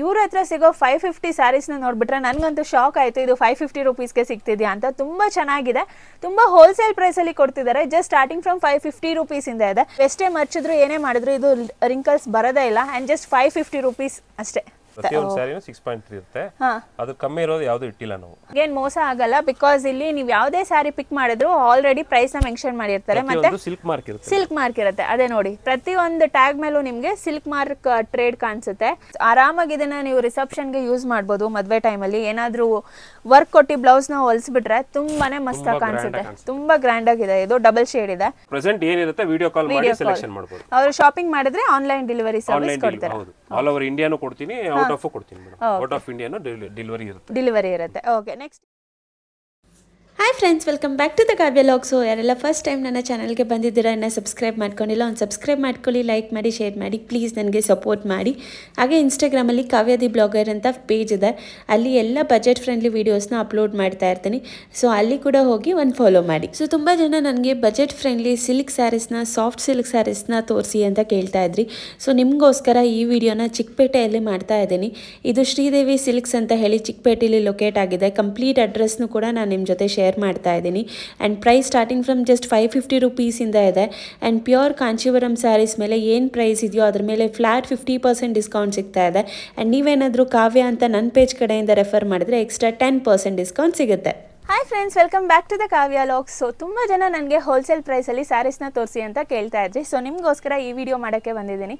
ಇವ್ರ ಹತ್ರ ಸಿಗೋ ಫೈವ್ ಫಿಫ್ಟಿ ನ ನೋಡ್ಬಿಟ್ರೆ ನನಗಂತೂ ಶಾಕ್ ಆಯ್ತು ಇದು ಫೈವ್ ಫಿಫ್ಟಿ ರುಪೀಸ್ಗೆ ಸಿಗ್ತಿದ್ಯಾ ಅಂತ ತುಂಬಾ ಚೆನ್ನಾಗಿದೆ ತುಂಬಾ ಹೋಲ್ಸೇಲ್ ಅಲ್ಲಿ ಕೊಡ್ತಿದ್ದಾರೆ just starting from five fifty rupees ಇಂದ ಇದೆ ಎಷ್ಟೇ ಮರ್ಚಿದ್ರು ಏನೇ ಮಾಡಿದ್ರು ಇದು ರಿಂಕಲ್ಸ್ ಬರೋದೇ ಇಲ್ಲ and just five fifty rupees ಅಷ್ಟೇ ಮೋಸ ಆಗಲ್ಲ ಬಿಕಾಸ್ ಇಲ್ಲಿ ನೀವು ಯಾವುದೇ ಸ್ಯಾರಿ ಪಿಕ್ ಮಾಡಿದ್ರು ಆಲ್ರೆಡಿ ಪ್ರೈಸ್ ನ ಮೆನ್ಷನ್ ಮಾಡಿರ್ತಾರೆ ಮತ್ತೆ ಸಿಲ್ಕ್ ಮಾರ್ಕ್ ಇರುತ್ತೆ ಅದೇ ನೋಡಿ ಪ್ರತಿಯೊಂದು ಟ್ಯಾಗ್ ಮೇಲೂ ನಿಮ್ಗೆ ಸಿಲ್ಕ್ ಮಾರ್ಕ್ ಟ್ರೇಡ್ ಕಾಣಿಸುತ್ತೆ ಆರಾಮಾಗಿ ಇದನ್ನ ನೀವು ರಿಸೆಪ್ಷನ್ ಗೆ ಯೂಸ್ ಮಾಡ್ಬೋದು ಮದ್ವೆ ಟೈಮಲ್ಲಿ ಏನಾದರೂ ವರ್ಕ್ ಕೊಟ್ಟಿ ಬ್ಲೌಸ್ ನ ಹೊಲಿಸ್ಬಿಟ್ರೆ ತುಂಬಾನೇ ಮಸ್ತ್ ಕಾಣಿಸುತ್ತೆ ತುಂಬಾ ಗ್ರ್ಯಾಂಡ್ ಆಗಿದೆ ಇದು ಡಬಲ್ ಶೇಡ್ ಇದೆ ಪ್ರೆಸೆಂಟ್ ಏನಿರುತ್ತೆ ವಿಡಿಯೋ ಕಾಲ್ ಮಾಡಿ ಸೆಲೆಕ್ಷನ್ ಮಾಡಬಹುದು ಅವರು ಶಾಪಿಂಗ್ ಮಾಡಿದ್ರೆ ಆನ್ಲೈನ್ ಡೆಲಿವರಿ ಸರ್ವಿಸ್ ಕೊಡ್ತಾರೆ ಆಲ್ ಓವರ್ ಇಂಡಿಯಾನು ಕೊಡ್ತೀನಿ ಆಫ್ ಕೊಡ್ತೀನಿ ಮೇಡಮ್ ಔಟ್ ಆಫ್ ಇಂಡಿಯಾನು ಡೆಲಿವರಿ ಇರುತ್ತೆ ಡೆಲಿವರಿ ಇರುತ್ತೆ okay next hi friends welcome back to the Kavya logs ಯಾರೆಲ್ಲ ಫಸ್ಟ್ ಟೈಮ್ ನನ್ನ ಚಾನಲ್ಗೆ ಬಂದಿದ್ದೀರಾ ಇನ್ನು ಸಬ್ಸ್ಕ್ರೈಬ್ ಮಾಡ್ಕೊಂಡಿಲ್ಲ ಒಂದು ಸಬ್ಸ್ಕ್ರೈಬ್ ಮಾಡ್ಕೊಳ್ಳಿ ಲೈಕ್ ಮಾಡಿ ಶೇರ್ ಮಾಡಿ ಪ್ಲೀಸ್ ನನಗೆ ಸಪೋರ್ಟ್ ಮಾಡಿ ಹಾಗೆ ಇನ್ಸ್ಟಾಗ್ರಾಮಲ್ಲಿ ಕಾವ್ಯದಿ ಬ್ಲಾಗರ್ ಅಂತ ಪೇಜ್ ಇದೆ ಅಲ್ಲಿ ಎಲ್ಲ ಬಜೆಟ್ ಫ್ರೆಂಡ್ಲಿ ವೀಡಿಯೋಸ್ನ ಅಪ್ಲೋಡ್ ಮಾಡ್ತಾ ಇರ್ತೀನಿ ಸೊ ಅಲ್ಲಿ ಕೂಡ ಹೋಗಿ ಒಂದು ಫಾಲೋ ಮಾಡಿ ಸೊ ತುಂಬ ಜನ ನನಗೆ ಬಜೆಟ್ ಫ್ರೆಂಡ್ಲಿ ಸಿಲ್ಕ್ ಸ್ಯಾರೀಸ್ನ ಸಾಫ್ಟ್ ಸಿಲ್ಕ್ ಸ್ಯಾರೀಸ್ನ ತೋರಿಸಿ ಅಂತ ಕೇಳ್ತಾ ಇದ್ರಿ ಸೊ ನಿಮಗೋಸ್ಕರ ಈ ವಿಡಿಯೋನ ಚಿಕ್ಕಪೇಟೆಯಲ್ಲಿ ಮಾಡ್ತಾ ಇದ್ದೀನಿ ಇದು ಶ್ರೀದೇವಿ ಸಿಲ್ಕ್ಸ್ ಅಂತ ಹೇಳಿ ಚಿಕ್ಕಪೇಟೆಯಲ್ಲಿ ಲೊಕೇಟ್ ಆಗಿದೆ ಕಂಪ್ಲೀಟ್ ಅಡ್ರೆಸ್ನು ಕೂಡ ನಾನು ನಿಮ್ಮ ಜೊತೆ ಶೇರ್ ಶೇರ್ ಮಾಡ್ತಾ ಇದ್ದೀನಿ and price starting from just five fifty ರುಪೀಸಿಂದ ಇದೆ ಆ್ಯಂಡ್ ಪ್ಯೂರ್ ಕಾಂಚೀವರಂ ಸ್ಯಾರೀಸ್ ಮೇಲೆ ಏನು ಪ್ರೈಸ್ ಇದೆಯೋ ಅದ್ರ ಮೇಲೆ ಫ್ಲಾಟ್ ಫಿಫ್ಟಿ ಪರ್ಸೆಂಟ್ ಡಿಸ್ಕೌಂಟ್ ಸಿಗ್ತಾ ಇದೆ ಆ್ಯಂಡ್ ನೀವೇನಾದರೂ ಕಾವ್ಯ ಅಂತ ನನ್ನ ಪೇಜ್ ಕಡೆಯಿಂದ ರೆಫರ್ ಮಾಡಿದ್ರೆ ಎಕ್ಸ್ಟ್ರಾ ಟೆನ್ ಪರ್ಸೆಂಟ್ ಡಿಸ್ಕೌಂಟ್ ಸಿಗುತ್ತೆ hi friends welcome back to the Kavya logs so ತುಂಬ ಜನ ನನಗೆ ಹೋಲ್ಸೇಲ್ ಪ್ರೈಸಲ್ಲಿ ಸ್ಯಾರೀಸ್ನ ತೋರಿಸಿ ಅಂತ ಕೇಳ್ತಾ ಇದ್ರಿ ಸೊ ನಿಮಗೋಸ್ಕರ ಈ ವಿಡಿಯೋ ಮಾಡೋಕ್ಕೆ ಬಂದಿದ್ದೀನಿ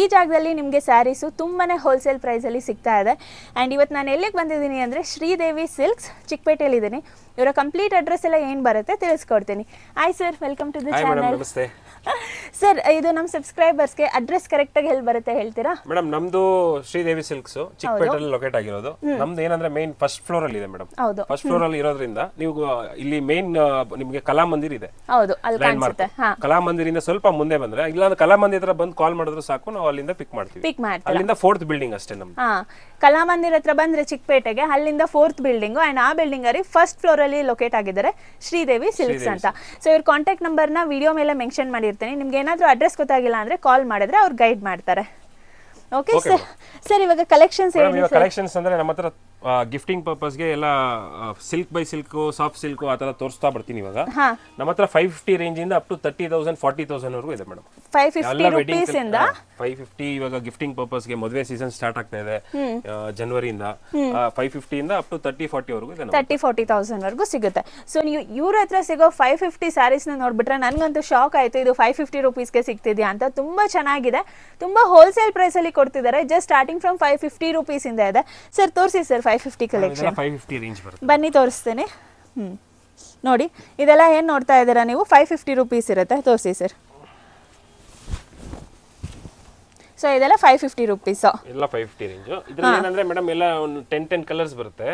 ಈ ಜಾಗದಲ್ಲಿ ನಿಮಗೆ ಸ್ಯಾರೀಸು ತುಂಬಾ ಹೋಲ್ಸೇಲ್ ಪ್ರೈಸಲ್ಲಿ ಸಿಗ್ತಾ ಇದೆ ಆ್ಯಂಡ್ ಇವತ್ತು ನಾನು ಎಲ್ಲಿಗೆ ಬಂದಿದ್ದೀನಿ ಅಂದರೆ ಶ್ರೀದೇವಿ ಸಿಲ್ಕ್ಸ್ ಇದ್ದೀನಿ ಇವರ ಕಂಪ್ಲೀಟ್ ಅಡ್ರೆಸ್ ಎಲ್ಲ ಏನು ಬರುತ್ತೆ ತಿಳಿಸ್ಕೊಡ್ತೀನಿ hi sir welcome to the channel sir ಇದು ನಮ್ಮ ಗೆ ಅಡ್ರೆಸ್ ಕರೆಕ್ಟಾಗಿ ಎಲ್ಲಿ ಬರುತ್ತೆ ಹೇಳ್ತೀರಾ ಮೇಡಮ್ ನಮ್ದು ಶ್ರೀದೇವಿ ಸಿಲ್ಕ್ಸ್ ಚಿಕ್ಕಪೇಟೆಯಲ್ಲಿ ಲೊಕೇಟ್ ಆಗಿರೋದು ನಮ್ದು ಏನಂದ್ರೆ ಮೇನ್ ಫಸ್ಟ್ ಫ್ಲೋರ್ ಅಲ್ಲಿ ಇದೆ ಮೇಡಮ್ ಹೌದು ಫಸ್ಟ್ ಫ್ಲೋರ್ ಅಲ್ಲಿ ಇರೋದ್ರಿಂದ ನೀವು ಇಲ್ಲಿ ಮೇನ್ ನಿಮಗೆ ಕಲಾ ಮಂದಿರ್ ಇದೆ ಹೌದು ಅಲ್ಲಿ ಕಾಣಿಸುತ್ತೆ ಕಲಾ ಮಂದಿರಿಂದ ಸ್ವಲ್ಪ ಮುಂದೆ ಬಂದ್ರೆ ಇಲ್ಲಾಂದ್ರೆ ಕಲಾ ಮಂದಿರ ಬಂದು ಕಾಲ್ ಮಾಡಿದ್ರೆ ಸಾಕು ನಾವು ಅಲ್ಲಿಂದ ಪಿಕ್ ಮಾಡ್ತೀವಿ ಪಿಕ್ ಅಲ್ಲಿಂದ ಫೋರ್ತ್ ಬಿಲ್ಡಿಂಗ್ ಅಷ್ಟೇ ನಮ್ದು ಕಲಾಮಂದಿರ ಹತ್ರ ಬಂದ್ರೆ ಚಿಕ್ಕಪೇಟೆಗೆ ಅಲ್ಲಿಂದ ಫೋರ್ತ್ ಬಿಲ್ಡಿಂಗ್ ಅಂಡ್ ಆ ಬಿಲ್ಡಿಂಗ್ ಅಲ್ಲಿ ಫಸ್ಟ್ ಫ್ಲೋರ್ ಅಲ್ಲಿ ಲೊಕೇಟ್ ಆಗಿದ್ದಾರೆ ಶ್ರೀದೇವಿ ಸಿಲ್ಕ್ಸ್ ಅಂತ ಸೊ ಇವ್ರ ಕಾಂಟ್ಯಾಕ್ಟ್ ನಂಬರ್ನ ವಿಡಿಯೋ ಮೇಲೆ ಮೆನ್ಷನ್ ಮಾಡಿರ್ತೀನಿ ನಿಮ್ಗೆ ಏನಾದರೂ ಅಡ್ರೆಸ್ ಗೊತ್ತಾಗಿಲ್ಲ ಅಂದ್ರೆ ಕಾಲ್ ಮಾಡಿದ್ರೆ ಅವ್ರು ಗೈಡ್ ಮಾಡ್ತಾರೆ ಓಕೆ ಸರ್ ಸರ್ ಇವಾಗ ಕಲೆಕ್ಷನ್ಸ್ ಕಲೆಕ್ಷನ್ಸ್ ಅಂದ್ರೆ ನಮ್ಮ ಹತ್ರ ಗಿಫ್ಟಿಂಗ್ ಗೆ ಎಲ್ಲ silk by silk soft silk ಆ ತರ ತೋರಿಸ್ತಾ ಬರ್ತೀನಿ ಇವಾಗ ನಮ್ಮ ಹತ್ರ ಫೈವ್ ಫಿಫ್ಟಿ ಇಂದ up to thirty thousand forty thousand ವರೆಗೂ ಇದೆ ಮೇಡಮ್ ಫೈವ್ ಫಿಫ್ಟಿ ಇವಾಗ ಗಿಫ್ಟಿಂಗ್ ಗೆ ಮದುವೆ ಸೀಸನ್ ಸ್ಟಾರ್ಟ್ ಆಗ್ತಾ ಇದೆ ಜನವರಿಯಿಂದ ಫೈವ್ ಇಂದ ಅಪ್ ಟು ತರ್ಟಿ ಫಾರ್ಟಿ ವರೆಗೂ ಇದೆ ತರ್ಟಿ ಫಾರ್ಟಿ ತೌಸಂಡ್ ವರೆಗೂ ಸಿಗುತ್ತೆ ಸೊ ನೀವು ಇವ್ರ ಹತ್ರ ಸಿಗೋ ಫೈವ್ ಫಿಫ್ಟಿ ಸ್ಯಾರೀಸ್ನ ನೋಡ್ಬಿಟ್ರೆ ನನಗಂತೂ ಶಾಕ್ ಆಯ್ತು ಇದು ಫೈವ್ ಫಿಫ್ಟಿ ಗೆ ಸಿಗ್ತಿದ್ಯಾ ಅಂತ ತುಂಬಾ ಚೆನ್ನಾಗಿದೆ ತುಂಬ ಹೋಲ್ಸೇಲ್ ಪ್ರೈಸಲ್ಲಿ ಕೊಡ್ತಿದ್ದಾರೆ just starting from five fifty ಇಂದ ಇದೆ ಸರ್ ತೋರಿಸಿ sir five five fifty collection range ಬನ್ನಿ ತೋರಿಸ್ತೇನೆ ಹ್ಞೂ ನೋಡಿ ಇದೆಲ್ಲ ಏನು ನೋಡ್ತಾ ಇದ್ದೀರಾ ನೀವು ಫೈವ್ ಫಿಫ್ಟಿ ರುಪೀಸ್ ಇರುತ್ತೆ ತೋರಿಸಿ ಸರ್ ಸೊ ಇದೆಲ್ಲ ಫೈವ್ ಫಿಫ್ಟಿ ರುಪೀಸ್ ಎಲ್ಲ ಫೈವ್ ಫಿಫ್ಟಿ ರೇಂಜ್ ಇದ್ರಲ್ಲಿ ಏನಂದ್ರೆ ಮೇಡಮ್ ಎಲ್ಲ ಒಂದು ಟೆನ್ ಟೆನ್ ಕಲರ್ಸ್ ಬರುತ್ತೆ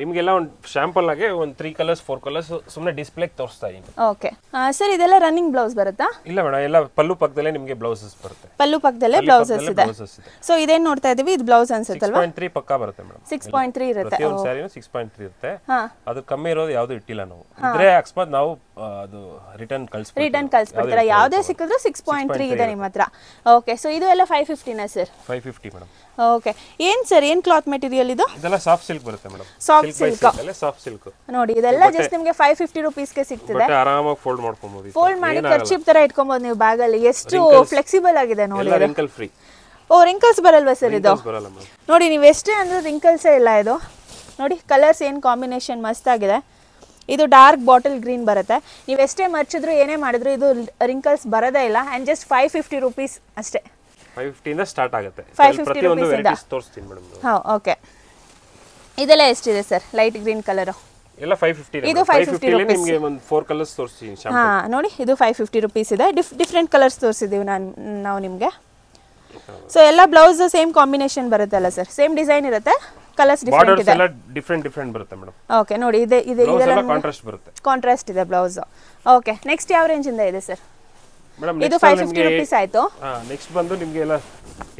ನಿಮ್ಗೆಲ್ಲ ಒಂದು ಶಾಂಪಲ್ ಆಗಿ ಒಂದು ತ್ರೀ ಕಲರ್ಸ್ ಫೋರ್ ಕಲರ್ಸ್ ಸುಮ್ಮನೆ ಡಿಸ್ಪ್ಲೇ ತೋರಿಸ್ತಾ ಇದೀನಿ ಓಕೆ ಸರ್ ಇದೆಲ್ಲ ರನ್ನಿಂಗ್ ಬ್ಲೌಸ್ ಬರುತ್ತಾ ಇಲ್ಲ ಮೇಡಮ್ ಎಲ್ಲ ಪಲ್ಲು ಪಕ್ಕದಲ್ಲೇ ನಿಮಗೆ ಬ್ಲೌಸಸ್ ಬರುತ್ತೆ ಪಲ್ಲು ಪಕ್ಕದಲ್ಲೇ ಬ್ಲೌಸಸ್ ಇದೆ ಸೊ ಇದೇನ್ ನೋಡ್ತಾ ಇದೀವಿ ಇದು ಬ್ಲೌಸ್ ಅನ್ಸುತ್ತಲ್ವಾ ಪಾಯಿಂಟ್ ತ್ರೀ ಪಕ್ಕ ಬರುತ್ತೆ ಮೇಡಮ್ ಸಿಕ್ಸ್ ಪಾಯಿಂಟ್ ತ್ರೀ ಇರುತ್ತೆ ಒಂದು ಸ್ಯಾರಿನೂ ಸಿಕ್ಸ್ ಪಾಯಿಂಟ್ ತ್ರೀ ಇರುತ್ತೆ ಅದು ಕಮ್ಮಿ ಇರೋದು ಯಾವುದು ಇಟ್ಟಿಲ್ಲ ನಾವು ಇದ್ರೆ ಅಕಸ್ಮಾತ್ ನಾವು ಅದು ರಿಟರ್ನ್ ಕಳ್ಸಿ ರಿಟರ್ನ್ ಕಳ್ಸ್ಬಿಡ್ತೀರಾ ಯಾವುದೇ ಸಿಕ್ಕಿದ್ರು ಸಿಕ್ಸ್ ಪಾಯಿಂಟ್ ತ್ರೀ ಇದೆ ನಿಮ್ಮ ಹತ್ರ ಓಕೆ ಸೊ ಇದು ಎಲ್ಲ ಎಲ್ಲ ಫೈವ್ ಫಿಫ್ಟಿನಾ sir five fifty madam okay ಏನ್ ಸರ್ ಏನ್ ಕ್ಲಾತ್ ಮೆಟೀರಿಯಲ್ ಇದು ಇದೆಲ್ಲ ಸಾಫ್ಟ್ ಸಿಲ್ಕ್ ಬರುತ್ತೆ madam soft silk soft silk ನೋಡಿ ಇದೆಲ್ಲ ಜಸ್ಟ್ ನಿಮಗೆ ಫೈವ್ ಫಿಫ್ಟಿ ರುಪೀಸ್ಗೆ ಸಿಗ್ತದೆ ಆರಾಮಾಗಿ ಫೋಲ್ಡ್ ಮಾಡ್ಕೊಬಹುದು ಫೋಲ್ಡ್ ಮಾಡಿ ಕರ್ಚಿಪ್ ತರ ಇಟ್ಕೊಬಹುದು ನೀವು ಬ್ಯಾಗಲ್ಲಿ ಎಷ್ಟು ಫ್ಲೆಕ್ಸಿಬಲ್ ಆಗಿದೆ ನೋಡಿ ರಿಂಕಲ್ ಫ್ರೀ ಓ ರಿಂಕಲ್ಸ್ ಬರಲ್ವಾ ಸರ್ ಇದು ನೋಡಿ ನೀವು ಎಷ್ಟೇ ಅಂದ್ರೆ ರಿಂಕಲ್ಸೇ ಇಲ್ಲ ಇದು ನೋಡಿ ಕಲರ್ಸ್ ಏನ್ ಕಾಂಬಿನೇಷನ್ ಮಸ್ತ್ ಆಗಿದೆ ಇದು ಡಾರ್ಕ್ ಬಾಟಲ್ ಗ್ರೀನ್ ಬರುತ್ತೆ ನೀವು ಎಷ್ಟೇ ಮರ್ಚಿದ್ರು ಏನೇ ಮಾಡಿದ್ರು ಇದು ರಿಂಕಲ್ಸ್ ಬರೋದೇ ಇಲ್ಲ and just five fifty rupees ಅಷ್ಟೇ ಫೈವ್ ಸ್ಟಾರ್ಟ್ ಆಗುತ್ತೆ ಫೈವ್ ಫಿಫ್ಟಿ ತೋರಿಸ್ತೀನಿ ಓಕೆ ಇದೆಲ್ಲ ಎಷ್ಟಿದೆ ಸರ್ ಲೈಟ್ ಗ್ರೀನ್ ಕಲರು ಎಲ್ಲ ಫೈವ್ ಫಿಫ್ಟಿ ಇದು ಫೈವ್ ಫಿಫ್ಟಿ ನಿಮಗೆ ಒಂದು ಫೋರ್ ಕಲರ್ಸ್ ತೋರಿಸ್ತೀನಿ ಹಾಂ ನೋಡಿ ಇದು ಫೈವ್ ಫಿಫ್ಟಿ ರುಪೀಸ್ ಇದೆ ಡಿಫ್ ಡಿಫ್ರೆಂಟ್ ಕಲರ್ಸ್ ತೋರಿಸಿದ್ದೀವಿ ನಾನು ನಾವು ನಿಮಗೆ ಸೊ ಎಲ್ಲ ಬ್ಲೌಸ್ ಸೇಮ್ ಕಾಂಬಿನೇಷನ್ ಬರುತ್ತೆ ಅಲ್ಲ ಸರ್ ಸೇಮ್ ಡಿಸೈನ್ ಇರುತ್ತೆ ಕಲರ್ಸ್ ಡಿಫರೆಂಟ್ ಇದೆ ಡಿಫರೆಂಟ್ ಡಿಫರೆಂಟ್ ಬರುತ್ತೆ ಮೇಡಮ್ ಓಕೆ ನೋಡಿ ಇದೆ ಇದೆ ಇದೆಲ್ಲ ಕಾಂಟ್ರಾಸ್ಟ್ ಬರುತ್ತೆ ಕಾಂಟ್ರಾಸ್ಟ್ ಇದೆ ಬ್ಲೌಸ್ ಓಕೆ ನೆಕ್ಸ್ಟ್ ಯಾವ ರೇಂಜಿಂದ ಇದೆ ಸರ್ ಇದು ಫೈವ್ ಫಿಫ್ಟಿ ರುಪೀಸ್ ಆಯ್ತು ನೆಕ್ಸ್ಟ್ ಬಂದು ನಿಮಗೆ ಎಲ್ಲ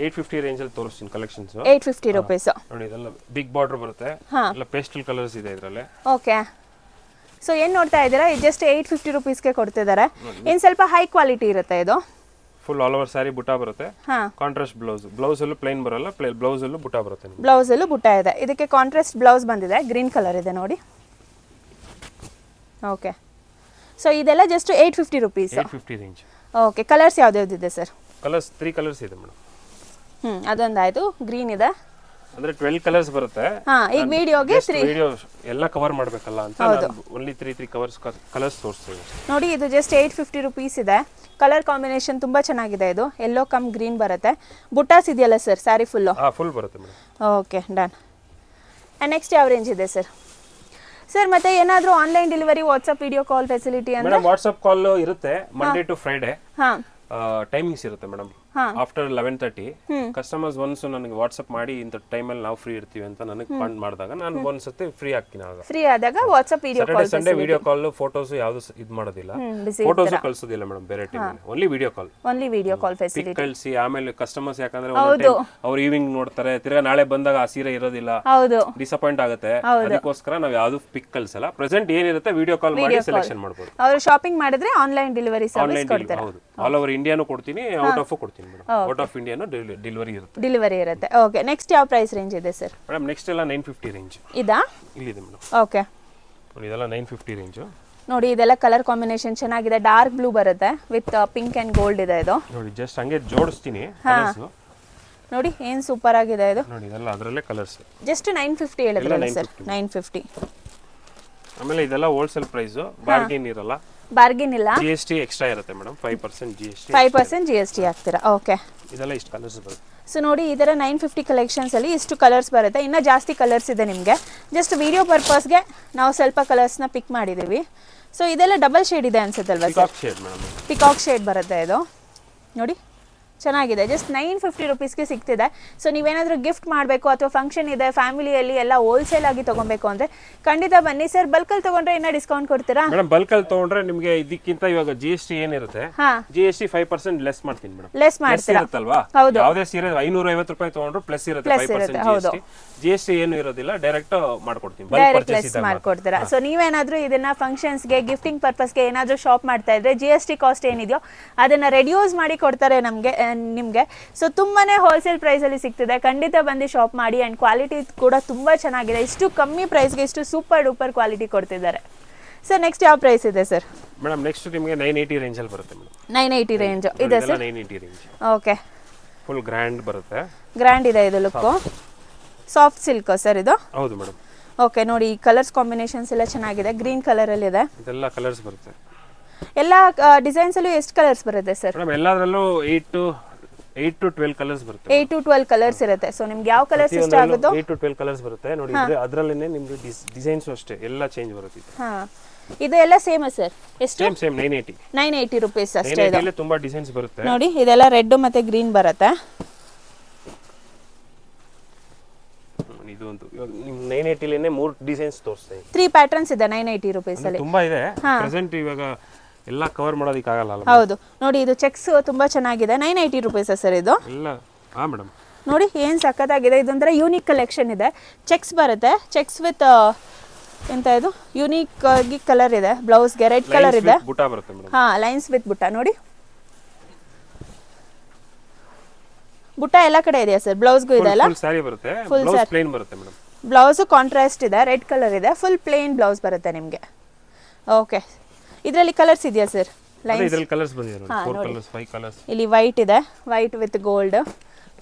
ಏಟ್ ಫಿಫ್ಟಿ ರೇಂಜ್ ಅಲ್ಲಿ ತೋರಿಸ್ತೀನಿ ಕಲೆಕ್ಷನ್ಸ್ ಏಟ್ ಫಿಫ್ಟಿ ರುಪೀಸ್ ನೋಡಿ ಇದೆಲ್ಲ ಬಿಗ್ ಬಾರ್ಡರ್ ಬರುತ್ತೆ ಎಲ್ಲ ಪೇಸ್ಟಲ್ ಕಲರ್ಸ್ ಇದೆ ಇದರಲ್ಲಿ ಓಕೆ ಸೊ ಏನು ನೋಡ್ತಾ ಇದ್ದೀರಾ ಇದು ಜಸ್ಟ್ ಏಯ್ಟ್ ಫಿಫ್ಟಿ ರುಪೀಸ್ಗೆ ಕೊಡ್ತಿದ್ದಾರೆ ಇನ್ನು ಸ್ವಲ್ಪ ಹೈ ಕ್ವಾಲಿಟಿ ಇರುತ್ತೆ ಇದು ಫುಲ್ ಆಲ್ ಓವರ್ ಸ್ಯಾರಿ ಬುಟ್ಟ ಬರುತ್ತೆ ಕಾಂಟ್ರಾಸ್ಟ್ ಬ್ಲೌಸ್ ಬ್ಲೌಸ್ ಅಲ್ಲೂ ಪ್ಲೇನ್ ಬರಲ್ಲ ಬ್ಲೌಸ್ ಅಲ್ಲೂ ಬುಟ್ಟ ಬರುತ್ತೆ ಬ್ಲೌಸ್ ಅಲ್ಲೂ ಬುಟ್ಟ ಇದೆ ಇದಕ್ಕೆ ಕಾಂಟ್ರಾಸ್ಟ್ ಬ್ಲೌಸ್ ಬಂದಿದೆ ಗ್ರೀನ್ ಕಲರ್ ಇದೆ ನೋಡಿ ಓಕೆ ಸೊ ಇದೆಲ್ಲ just eight fifty rupees fifty range okay colours ಯಾವ್ದು ಇದೆ ಸರ್ ಕಲರ್ಸ್ ತ್ರೀ ಕಲರ್ಸ್ ಇದೆ ಮೇಡಮ್ ಹ್ಮ್ ಅದೊಂದಾಯ್ತು ಗ್ರೀನ್ ಇದೆ ಅಂದ್ರೆ 12 ಕಲರ್ಸ್ ಬರುತ್ತೆ ಹಾ ಈಗ ವಿಡಿಯೋಗೆ 3 ವಿಡಿಯೋ ಎಲ್ಲಾ ಕವರ್ ಮಾಡಬೇಕಲ್ಲ ಅಂತ ನಾನು ಓನ್ಲಿ 3 3 ಕವರ್ಸ್ ಕಲರ್ಸ್ ತೋರಿಸ್ತೀನಿ ನೋಡಿ ಇದು ಜಸ್ಟ್ 850 ರೂಪೀಸ್ ಇದೆ ಕಲರ್ ಕಾಂಬಿನೇಷನ್ ತುಂಬಾ ಚೆನ್ನಾಗಿದೆ ಇದು ಎಲ್ಲೋ ಕಮ್ ಗ್ರೀನ್ ಬರುತ್ತೆ ಬುಟ್ಟಾಸ್ ಇದೆಯಲ್ಲ ಸರ್ ಸಾರಿ ಸ್ಯಾರಿ ಹಾ ಫುಲ್ ಬರುತ್ತೆ madam okay done and next ಯಾವ ರೇಂಜ್ ಇದೆ ಸರ್ ಸರ್ ಮತ್ತೆ ಏನಾದ್ರೂ online delivery WhatsApp video call facility ಅಂದ್ರೆ ವಾಟ್ಸ್ಆಪ್ ಕಾಲ್ ಇರುತ್ತೆ ಮಂಡೇ ಟು ಫ್ರೈಡೆ ಟೈಮಿಂಗ್ಸ್ ಇರುತ್ತೆ madam after eleven thirty customers once ನನಗೆ ವಾಟ್ಸ್ಆಪ್ ಮಾಡಿ ಟೈಮ್ ಟೈಮಲ್ಲಿ ನಾವು ಫ್ರೀ ಇರ್ತೀವಿ ಅಂತ ನನಗೆ ಫಂಡ್ ಮಾಡಿದಾಗ ನಾನು ಒಂದ್ಸತಿ ಫ್ರೀ ಹಾಕ್ತೀನಿ ಆಗ ಫ್ರೀ ಆದಾಗ WhatsApp video call Sunday video call photos ಯಾವ್ದು ಇದು ಮಾಡೋದಿಲ್ಲ ಫೋಟೋಸ್ ಕಳಿಸೋದಿಲ್ಲ ಮೇಡಮ್ ಬೇರೆ time only video call only video call facility ಕಳಿಸಿ ಆಮೇಲೆ ಕಸ್ಟಮರ್ಸ್ ಯಾಕಂದ್ರೆ ಅವ್ರು ಈವ್ನಿಂಗ್ ನೋಡ್ತಾರೆ ತಿರ್ಗಾ ನಾಳೆ ಬಂದಾಗ ಆ ಸೀರೆ ಇರೋದಿಲ್ಲ ಡಿಸಪಾಯಿಂಟ್ ಆಗುತ್ತೆ ಅದಕ್ಕೋಸ್ಕರ ನಾವು ಯಾವ್ದು ಪಿಕ್ ಕಳ್ಸಲ್ಲ ಪ್ರೆಸೆಂಟ್ ಏನಿರುತ್ತೆ ವಿಡಿಯೋ ಕಾಲ್ ಮಾಡಿ ಸೆಲೆಕ್ಷನ್ ಮಾಡಬಹುದು ಶಾಪಿಂಗ್ ಮಾಡಿದ್ರೆ ಆನ್ಲೈನ್ ಡೆಲಿವರಿ ಸರ್ವಿಸ್ ಕೊಡ್ತಾರೆ ಹೌದು ಆಲ್ ಓವರ್ ಇಂಡಿಯಾನು ಕೊಡ್ತೀನಿ ಔಟ್ ಆಫ್ ಕೊಡ್ತೀನಿ ಮಾಡ್ತೀನಿ ಔಟ್ ಆಫ್ ಇಂಡಿಯಾನು ಡೆಲಿವರಿ ಇರುತ್ತೆ ಡೆಲಿವರಿ ಇರುತ್ತೆ ಓಕೆ ನೆಕ್ಸ್ಟ್ ಯಾವ ಪ್ರೈಸ್ ರೇಂಜ್ ಇದೆ ಸರ್ ಮೇಡಮ್ ನೆಕ್ಸ್ಟ್ ಎಲ್ಲ ನೈನ್ ಫಿಫ್ಟಿ ರೇಂಜ್ ಇದಾ ಇಲ್ಲಿದೆ ಮೇಡಮ್ ಓಕೆ ಇದೆಲ್ಲ ನೈನ್ ಫಿಫ್ಟಿ ರೇಂಜು ನೋಡಿ ಇದೆಲ್ಲ ಕಲರ್ ಕಾಂಬಿನೇಷನ್ ಚೆನ್ನಾಗಿದೆ ಡಾರ್ಕ್ ಬ್ಲೂ ಬರುತ್ತೆ ವಿತ್ ಪಿಂಕ್ ಅಂಡ್ ಗೋಲ್ಡ್ ಇದೆ ಇದು ನೋಡಿ ಜಸ್ಟ್ ಹಂಗೆ ಜೋಡಿಸ್ತೀನಿ ನೋಡಿ ಏನ್ ಸೂಪರ್ ಆಗಿದೆ ಇದು ನೋಡಿ ಇದೆಲ್ಲ ಅದರಲ್ಲೇ ಕಲರ್ಸ್ ಜಸ್ಟ್ ನೈನ್ ಫಿಫ್ಟಿ ಹೇಳಿದ್ರಲ್ಲ ಸರ್ ನೈನ್ ಫಿಫ್ಟಿ ಆಮೇಲೆ ಇದೆಲ್ಲ ಹೋಲ್ಸೇಲ್ ಪ್ರೈಸ್ ಬಾರ್ಗೇನ್ ಇರಲ್ಲ ಬಾರ್ಗಿನ್ ಇಲ್ಲ ಜಿ ಎಸ್ ಟಿ ಎಕ್ಸ್ಟ್ರಾ ಇರುತ್ತೆ madam five percent G S T five percent G S T ಹಾಕ್ತೀರಾ ಓಕೆ ಇದೆಲ್ಲ ಇಷ್ಟು ಕಲರ್ಸ್ ಬರುತ್ತೆ ಸೊ ನೋಡಿ ಈ ಥರ ನೈನ್ ಫಿಫ್ಟಿ ಕಲೆಕ್ಷನ್ಸಲ್ಲಿ ಇಷ್ಟು ಕಲರ್ಸ್ ಬರುತ್ತೆ ಇನ್ನೂ ಜಾಸ್ತಿ ಕಲರ್ಸ್ ಇದೆ ನಿಮಗೆ ಜಸ್ಟ್ ವಿಡಿಯೋ ಪರ್ಪಸ್ಗೆ ನಾವು ಸ್ವಲ್ಪ ಕಲರ್ಸ್ನ ಪಿಕ್ ಮಾಡಿದ್ದೀವಿ ಸೊ ಇದೆಲ್ಲ ಡಬಲ್ ಶೇಡ್ ಇದೆ ಅನ್ಸುತ್ತಲ್ವಾ ಪಿಕಾಕ್ ಶೇಡ್ ಬರುತ್ತೆ ಇದು ನೋಡಿ ಚೆನ್ನಾಗಿದೆ ಜಸ್ಟ್ ನೈನ್ ಫಿಫ್ಟಿ ರುಪೀಸ್ಗೆ ಸಿಗ್ತಿದೆ ಸೊ ನೀವೇನಾದರೂ ಗಿಫ್ಟ್ ಮಾಡಬೇಕು ಅಥವಾ ಫಂಕ್ಷನ್ ಇದೆ ಫ್ಯಾಮಿಲಿಯಲ್ಲಿ ಎಲ್ಲ ಹೋಲ್ಸೇಲ್ ಆಗಿ ತೊಗೊಬೇಕು ಅಂದರೆ ಖಂಡಿತ ಬನ್ನಿ ಸರ್ ಬಲ್ಕಲ್ಲಿ ತೊಗೊಂಡ್ರೆ ಇನ್ನೂ ಡಿಸ್ಕೌಂಟ್ ಕೊಡ್ತೀರಾ ಮೇಡಮ್ ಬಲ್ಕಲ್ಲಿ ತೊಗೊಂಡ್ರೆ ನಿಮಗೆ ಇದಕ್ಕಿಂತ ಇವಾಗ ಜಿ ಎಸ್ ಟಿ ಏನಿರುತ್ತೆ G S T five percent less ಮಾಡ್ತೀನಿ ಮೇಡಮ್ ಲೆಸ್ ಮಾಡ್ತೀರಲ್ವಾ ಹೌದು ಯಾವುದೇ ಸೀರೆ ಐನೂರ ಐವತ್ತು ರೂಪಾಯಿ ತೊಗೊಂಡ್ರು ಪ್ಲಸ್ ಇರುತ್ತೆ ಫೈವ್ ಇರುತ್ತೆ ಹೌದು ಜಿ ಎಸ್ ಟಿ ಏನು ಇರೋದಿಲ್ಲ ಡೈರೆಕ್ಟ್ ಮಾಡ್ಕೊಡ್ತೀನಿ ಡೈರೆಕ್ಟ್ ಲೆಸ್ ಮಾಡ್ಕೊಡ್ತೀರಾ ಸೊ ನೀವೇನಾದರೂ ಇದನ್ನ ಫಂಕ್ಷನ್ಸ್ಗೆ ಗಿಫ್ಟಿಂಗ್ ಪರ್ಪಸ್ಗೆ ಏನಾದರೂ ಶಾಪ್ ಮಾಡ್ತಾ ಇದ್ರೆ ಜಿ ಎಸ್ ಟಿ ಕಾಸ್ಟ್ ಏನಿದೆಯೋ ಅದನ್ನ ರೆಡ್ಯೂಸ್ ಮಾಡಿ ಕೊಡ್ತಾರೆ ನಮಗೆ ನಿಮಗೆ ಸೊ ತುಂಬಾ ಹೋಲ್ಸೇಲ್ ಪ್ರೈಸಲ್ಲಿ ಸಿಗ್ತಿದೆ ಖಂಡಿತ ಬಂದು ಶಾಪ್ ಮಾಡಿ ಆ್ಯಂಡ್ ಕ್ವಾಲಿಟಿ ಕೂಡ ತುಂಬ ಚೆನ್ನಾಗಿದೆ ಇಷ್ಟು ಕಮ್ಮಿ ಪ್ರೈಸ್ಗೆ ಇಷ್ಟು ಸೂಪರ್ ಡೂಪರ್ ಕ್ವಾಲಿಟಿ ಕೊಡ್ತಿದ್ದಾರೆ ಸರ್ ನೆಕ್ಸ್ಟ್ ಯಾವ ಪ್ರೈಸ್ ಇದೆ ಸರ್ ಮೇಡಮ್ ನೆಕ್ಸ್ಟ್ ನಿಮಗೆ ನೈನ್ ಏಯ್ಟಿ ರೇಂಜಲ್ಲಿ ಬರುತ್ತೆ ನೈನ್ ಏಯ್ಟಿ ರೇಂಜ್ ಇದೆ sir nine eighty range okay full grand ಬರುತ್ತೆ ಗ್ರ್ಯಾಂಡ್ ಇದೆ ಇದು ಲುಕ್ಕು ಸಾಫ್ಟ್ ಸಿಲ್ಕ್ ಸರ್ ಇದು ಹೌದು ಮೇಡಮ್ ಓಕೆ ನೋಡಿ ಈ ಕಲರ್ಸ್ ಕಾಂಬಿನೇಷನ್ಸ್ ಎಲ್ಲ ಚೆನ್ನಾಗಿದೆ ಗ್ರೀನ್ ಕಲರ್ ಅಲ್ಲಿ ಇದೆ ಇದೆಲ್ಲ ಕಲರ್ಸ್ ಬರುತ್ತೆ ಎಲ್ಲ ಡಿಸೈನ್ಸ್ ಅಲ್ಲೂ ಎಷ್ಟು ಕಲರ್ಸ್ ಬರುತ್ತೆ ಸರ್ ಎಲ್ಲದರಲ್ಲೂ eight to eight to twelve colours ಬರುತ್ತೆ ಏಟ್ ಟು ಟ್ವೆಲ್ ಕಲರ್ಸ್ ಇರುತ್ತೆ ಸೊ ನಿಮ್ಗೆ ಯಾವ ಕಲರ್ಸ್ ಇಷ್ಟ ಆಗುತ್ತೆ ಏಟ್ ಟು ಟ್ವೆಲ್ ಕಲರ್ಸ್ ಬರುತ್ತೆ ನೋಡಿ ಅದರಲ್ಲೇ ನಿಮ್ದು ಡಿಸೈನ್ಸ್ ಅಷ್ಟೇ ಎಲ್ಲ ಚೇಂಜ್ ಬರುತ್ತೆ ಇದು ಎಲ್ಲ ಸೇಮ್ ಸರ್ ಎಷ್ಟು ಸೇಮ್ ಸೇಮ್ 980 980 ರೂಪಾಯಿಸ್ ಅಷ್ಟೇ ಇದೆ ಇಲ್ಲಿ ತುಂಬಾ ಡಿಸೈನ್ಸ್ ಬರುತ್ತೆ ನೋಡಿ ಇದೆಲ್ಲ ರೆಡ್ ಮತ್ತೆ ಗ್ರೀನ್ ಬರುತ್ತೆ ಇದೊಂದು ಒಂದು ನಿಮ್ 980 ಲೇನೆ ಮೂರು ಡಿಸೈನ್ಸ್ ತೋರಿಸ್ತೀನಿ 3 ಪ್ಯಾಟರ್ನ್ಸ್ ಇದೆ 980 ರುಪೀಸ್ ಅಲ್ಲಿ ತುಂಬಾ ಇದೆ ಪ್ರೆಸೆಂಟ್ ಇವಾಗ ಎಲ್ಲ ಕವರ್ ಮಾಡೋದಕ್ಕಾಗಲ್ಲ ಹೌದು ನೋಡಿ ಇದು ಚೆಕ್ಸ್ ತುಂಬಾ ಚೆನ್ನಾಗಿದೆ ನೈನ್ ಏಯ್ಟಿ ರುಪೀಸ್ ಸರ್ ಇದು ಇಲ್ಲ ಹಾಂ ಮೇಡಮ್ ನೋಡಿ ಏನು ಸಕ್ಕತ್ತಾಗಿದೆ ಇದೊಂಥರ ಯೂನಿಕ್ ಕಲೆಕ್ಷನ್ ಇದೆ ಚೆಕ್ಸ್ ಬರುತ್ತೆ ಚೆಕ್ಸ್ ವಿತ್ ಎಂತ ಇದು ಯೂನಿಕ್ ಆಗಿ ಕಲರ್ ಇದೆ ಬ್ಲೌಸ್ಗೆ ರೆಡ್ ಕಲರ್ ಇದೆ ಹಾ ಲೈನ್ಸ್ ವಿತ್ ಬುಟ್ಟ ನೋಡಿ ಬುಟ್ಟ ಎಲ್ಲ ಕಡೆ ಇದೆ ಸರ್ ಬ್ಲೌಸ್ಗೂ ಇದೆ ಅಲ್ಲ ಫುಲ್ ಪ್ಲೇನ್ ಬರುತ್ತೆ ಮೇಡಂ ಬ್ಲೌಸ್ ಕಾಂಟ್ರಾಸ್ಟ್ ಇದೆ ರೆಡ್ ಕಲರ್ ಇದೆ ಫುಲ್ ಪ್ಲೇನ್ ಬ್ಲೌಸ್ ಬರುತ್ತೆ ನಿಮಗೆ ಓಕೆ ಇದರಲ್ಲಿ ಕಲರ್ಸ್ ಇದೆಯಾ ಸರ್ ಲೈನ್ ಇದರಲ್ಲಿ ಕಲರ್ಸ್ ಬಂದಿದೆ ಫೋರ್ ಕಲರ್ಸ್ ಕಲರ್ಸ್ ಇಲ್ಲಿ ವೈಟ್ ಇದೆ white with gold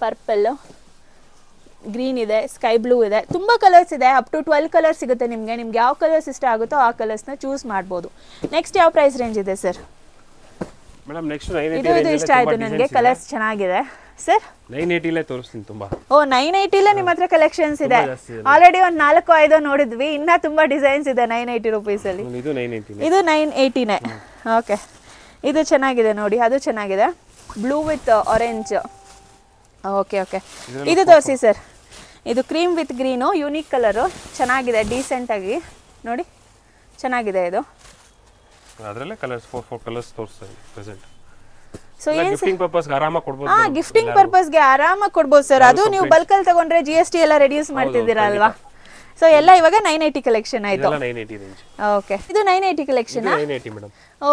purple green ಇದೆ ಸ್ಕೈ ಬ್ಲೂ ಇದೆ ತುಂಬಾ ಕಲರ್ಸ್ ಇದೆ ಅಪ್ ಟು ಟ್ವೆಲ್ ಕಲರ್ ಸಿಗುತ್ತೆ ನಿಮಗೆ ನಿಮ್ಗೆ ಯಾವ ಕಲರ್ಸ್ ಇಷ್ಟ ಆಗುತ್ತೋ ಆ ಕಲರ್ಸ್ನ ಚೂಸ್ ಮಾಡ್ಬೋದು ನೆಕ್ಸ್ಟ್ ಯಾವ ಪ್ರೈಸ್ ರೇಂಜ್ ಇದೆ ಸರ್ ಮೇಡಮ್ ನೆಕ್ಸ್ಟ್ ಇದು ಇಷ್ಟ ಆಯಿತು ನನಗೆ ಕಲರ್ಸ್ ಚೆನ್ನಾಗಿದೆ ಸರ್ ನೈನ್ ಏಯ್ಟಿಲೇ ತೋರಿಸ್ತೀನಿ ತುಂಬಾ ಓ ನೈನ್ ಏಯ್ಟಿಲೇ ನಿಮ್ಮ ಹತ್ರ ಕಲೆಕ್ಷನ್ಸ್ ಇದೆ ಆಲ್ರೆಡಿ ಒಂದು ನಾಲ್ಕು ಐದು ನೋಡಿದ್ವಿ ಇನ್ನ ತುಂಬಾ ಡಿಸೈನ್ಸ್ ಇದೆ ನೈನ್ ಏಯ್ಟಿ ರುಪೀಸ್ ಅಲ್ಲಿ ಇದು ನೈನ್ ಏಯ್ಟಿ ಇದು ನೈನ್ ಏಯ್ಟಿನೇ ಓಕೆ ಇದು ಚೆನ್ನಾಗಿದೆ ನೋಡಿ ಅದು ಚೆನ್ನಾಗಿದೆ blue with orange okay okay ಇದು ತೋರಿಸಿ ಸರ್ ಇದು cream with green unique colour ಚೆನ್ನಾಗಿದೆ ಡೀಸೆಂಟಾಗಿ ನೋಡಿ ಚೆನ್ನಾಗಿದೆ ಇದು ಅದರಲ್ಲೇ ಕಲರ್ಸ್ ಫೋರ್ ಫೋರ್ ಕಲರ್ಸ್ ತೋರಿಸ್ತಾ ಪ್ರೆಸೆಂಟ್ ಸೊ ಗಿಫ್ಟಿಂಗ್ ಪರ್ಪಸ್ ಆರಾಮಾಗಿ ಕೊಡ್ಬೋದು ಹಾ ಗಿಫ್ಟಿಂಗ್ ಪರ್ಪಸ್ ಗೆ ಆರಾಮಾಗಿ ಕೊಡ್ಬೋದು ಸರ್ ಅದು ನೀವು ಬಲ್ಕ್ ಅಲ್ಲಿ ತಗೊಂಡ್ರೆ ಜಿ ಎಸ್ ಟಿ ಎಲ್ಲ ರೆಡ್ಯೂಸ್ ಮಾಡ್ತಿದ್ದೀರಾ ಅಲ್ವಾ ಸೊ ಎಲ್ಲ ಇವಾಗ ನೈನ್ ಏಯ್ಟಿ ಕಲೆಕ್ಷನ್ ಆಯ್ತು ಓಕೆ ಇದು ನೈನ್ ಏಯ್ಟಿ ಕಲೆಕ್ಷನ್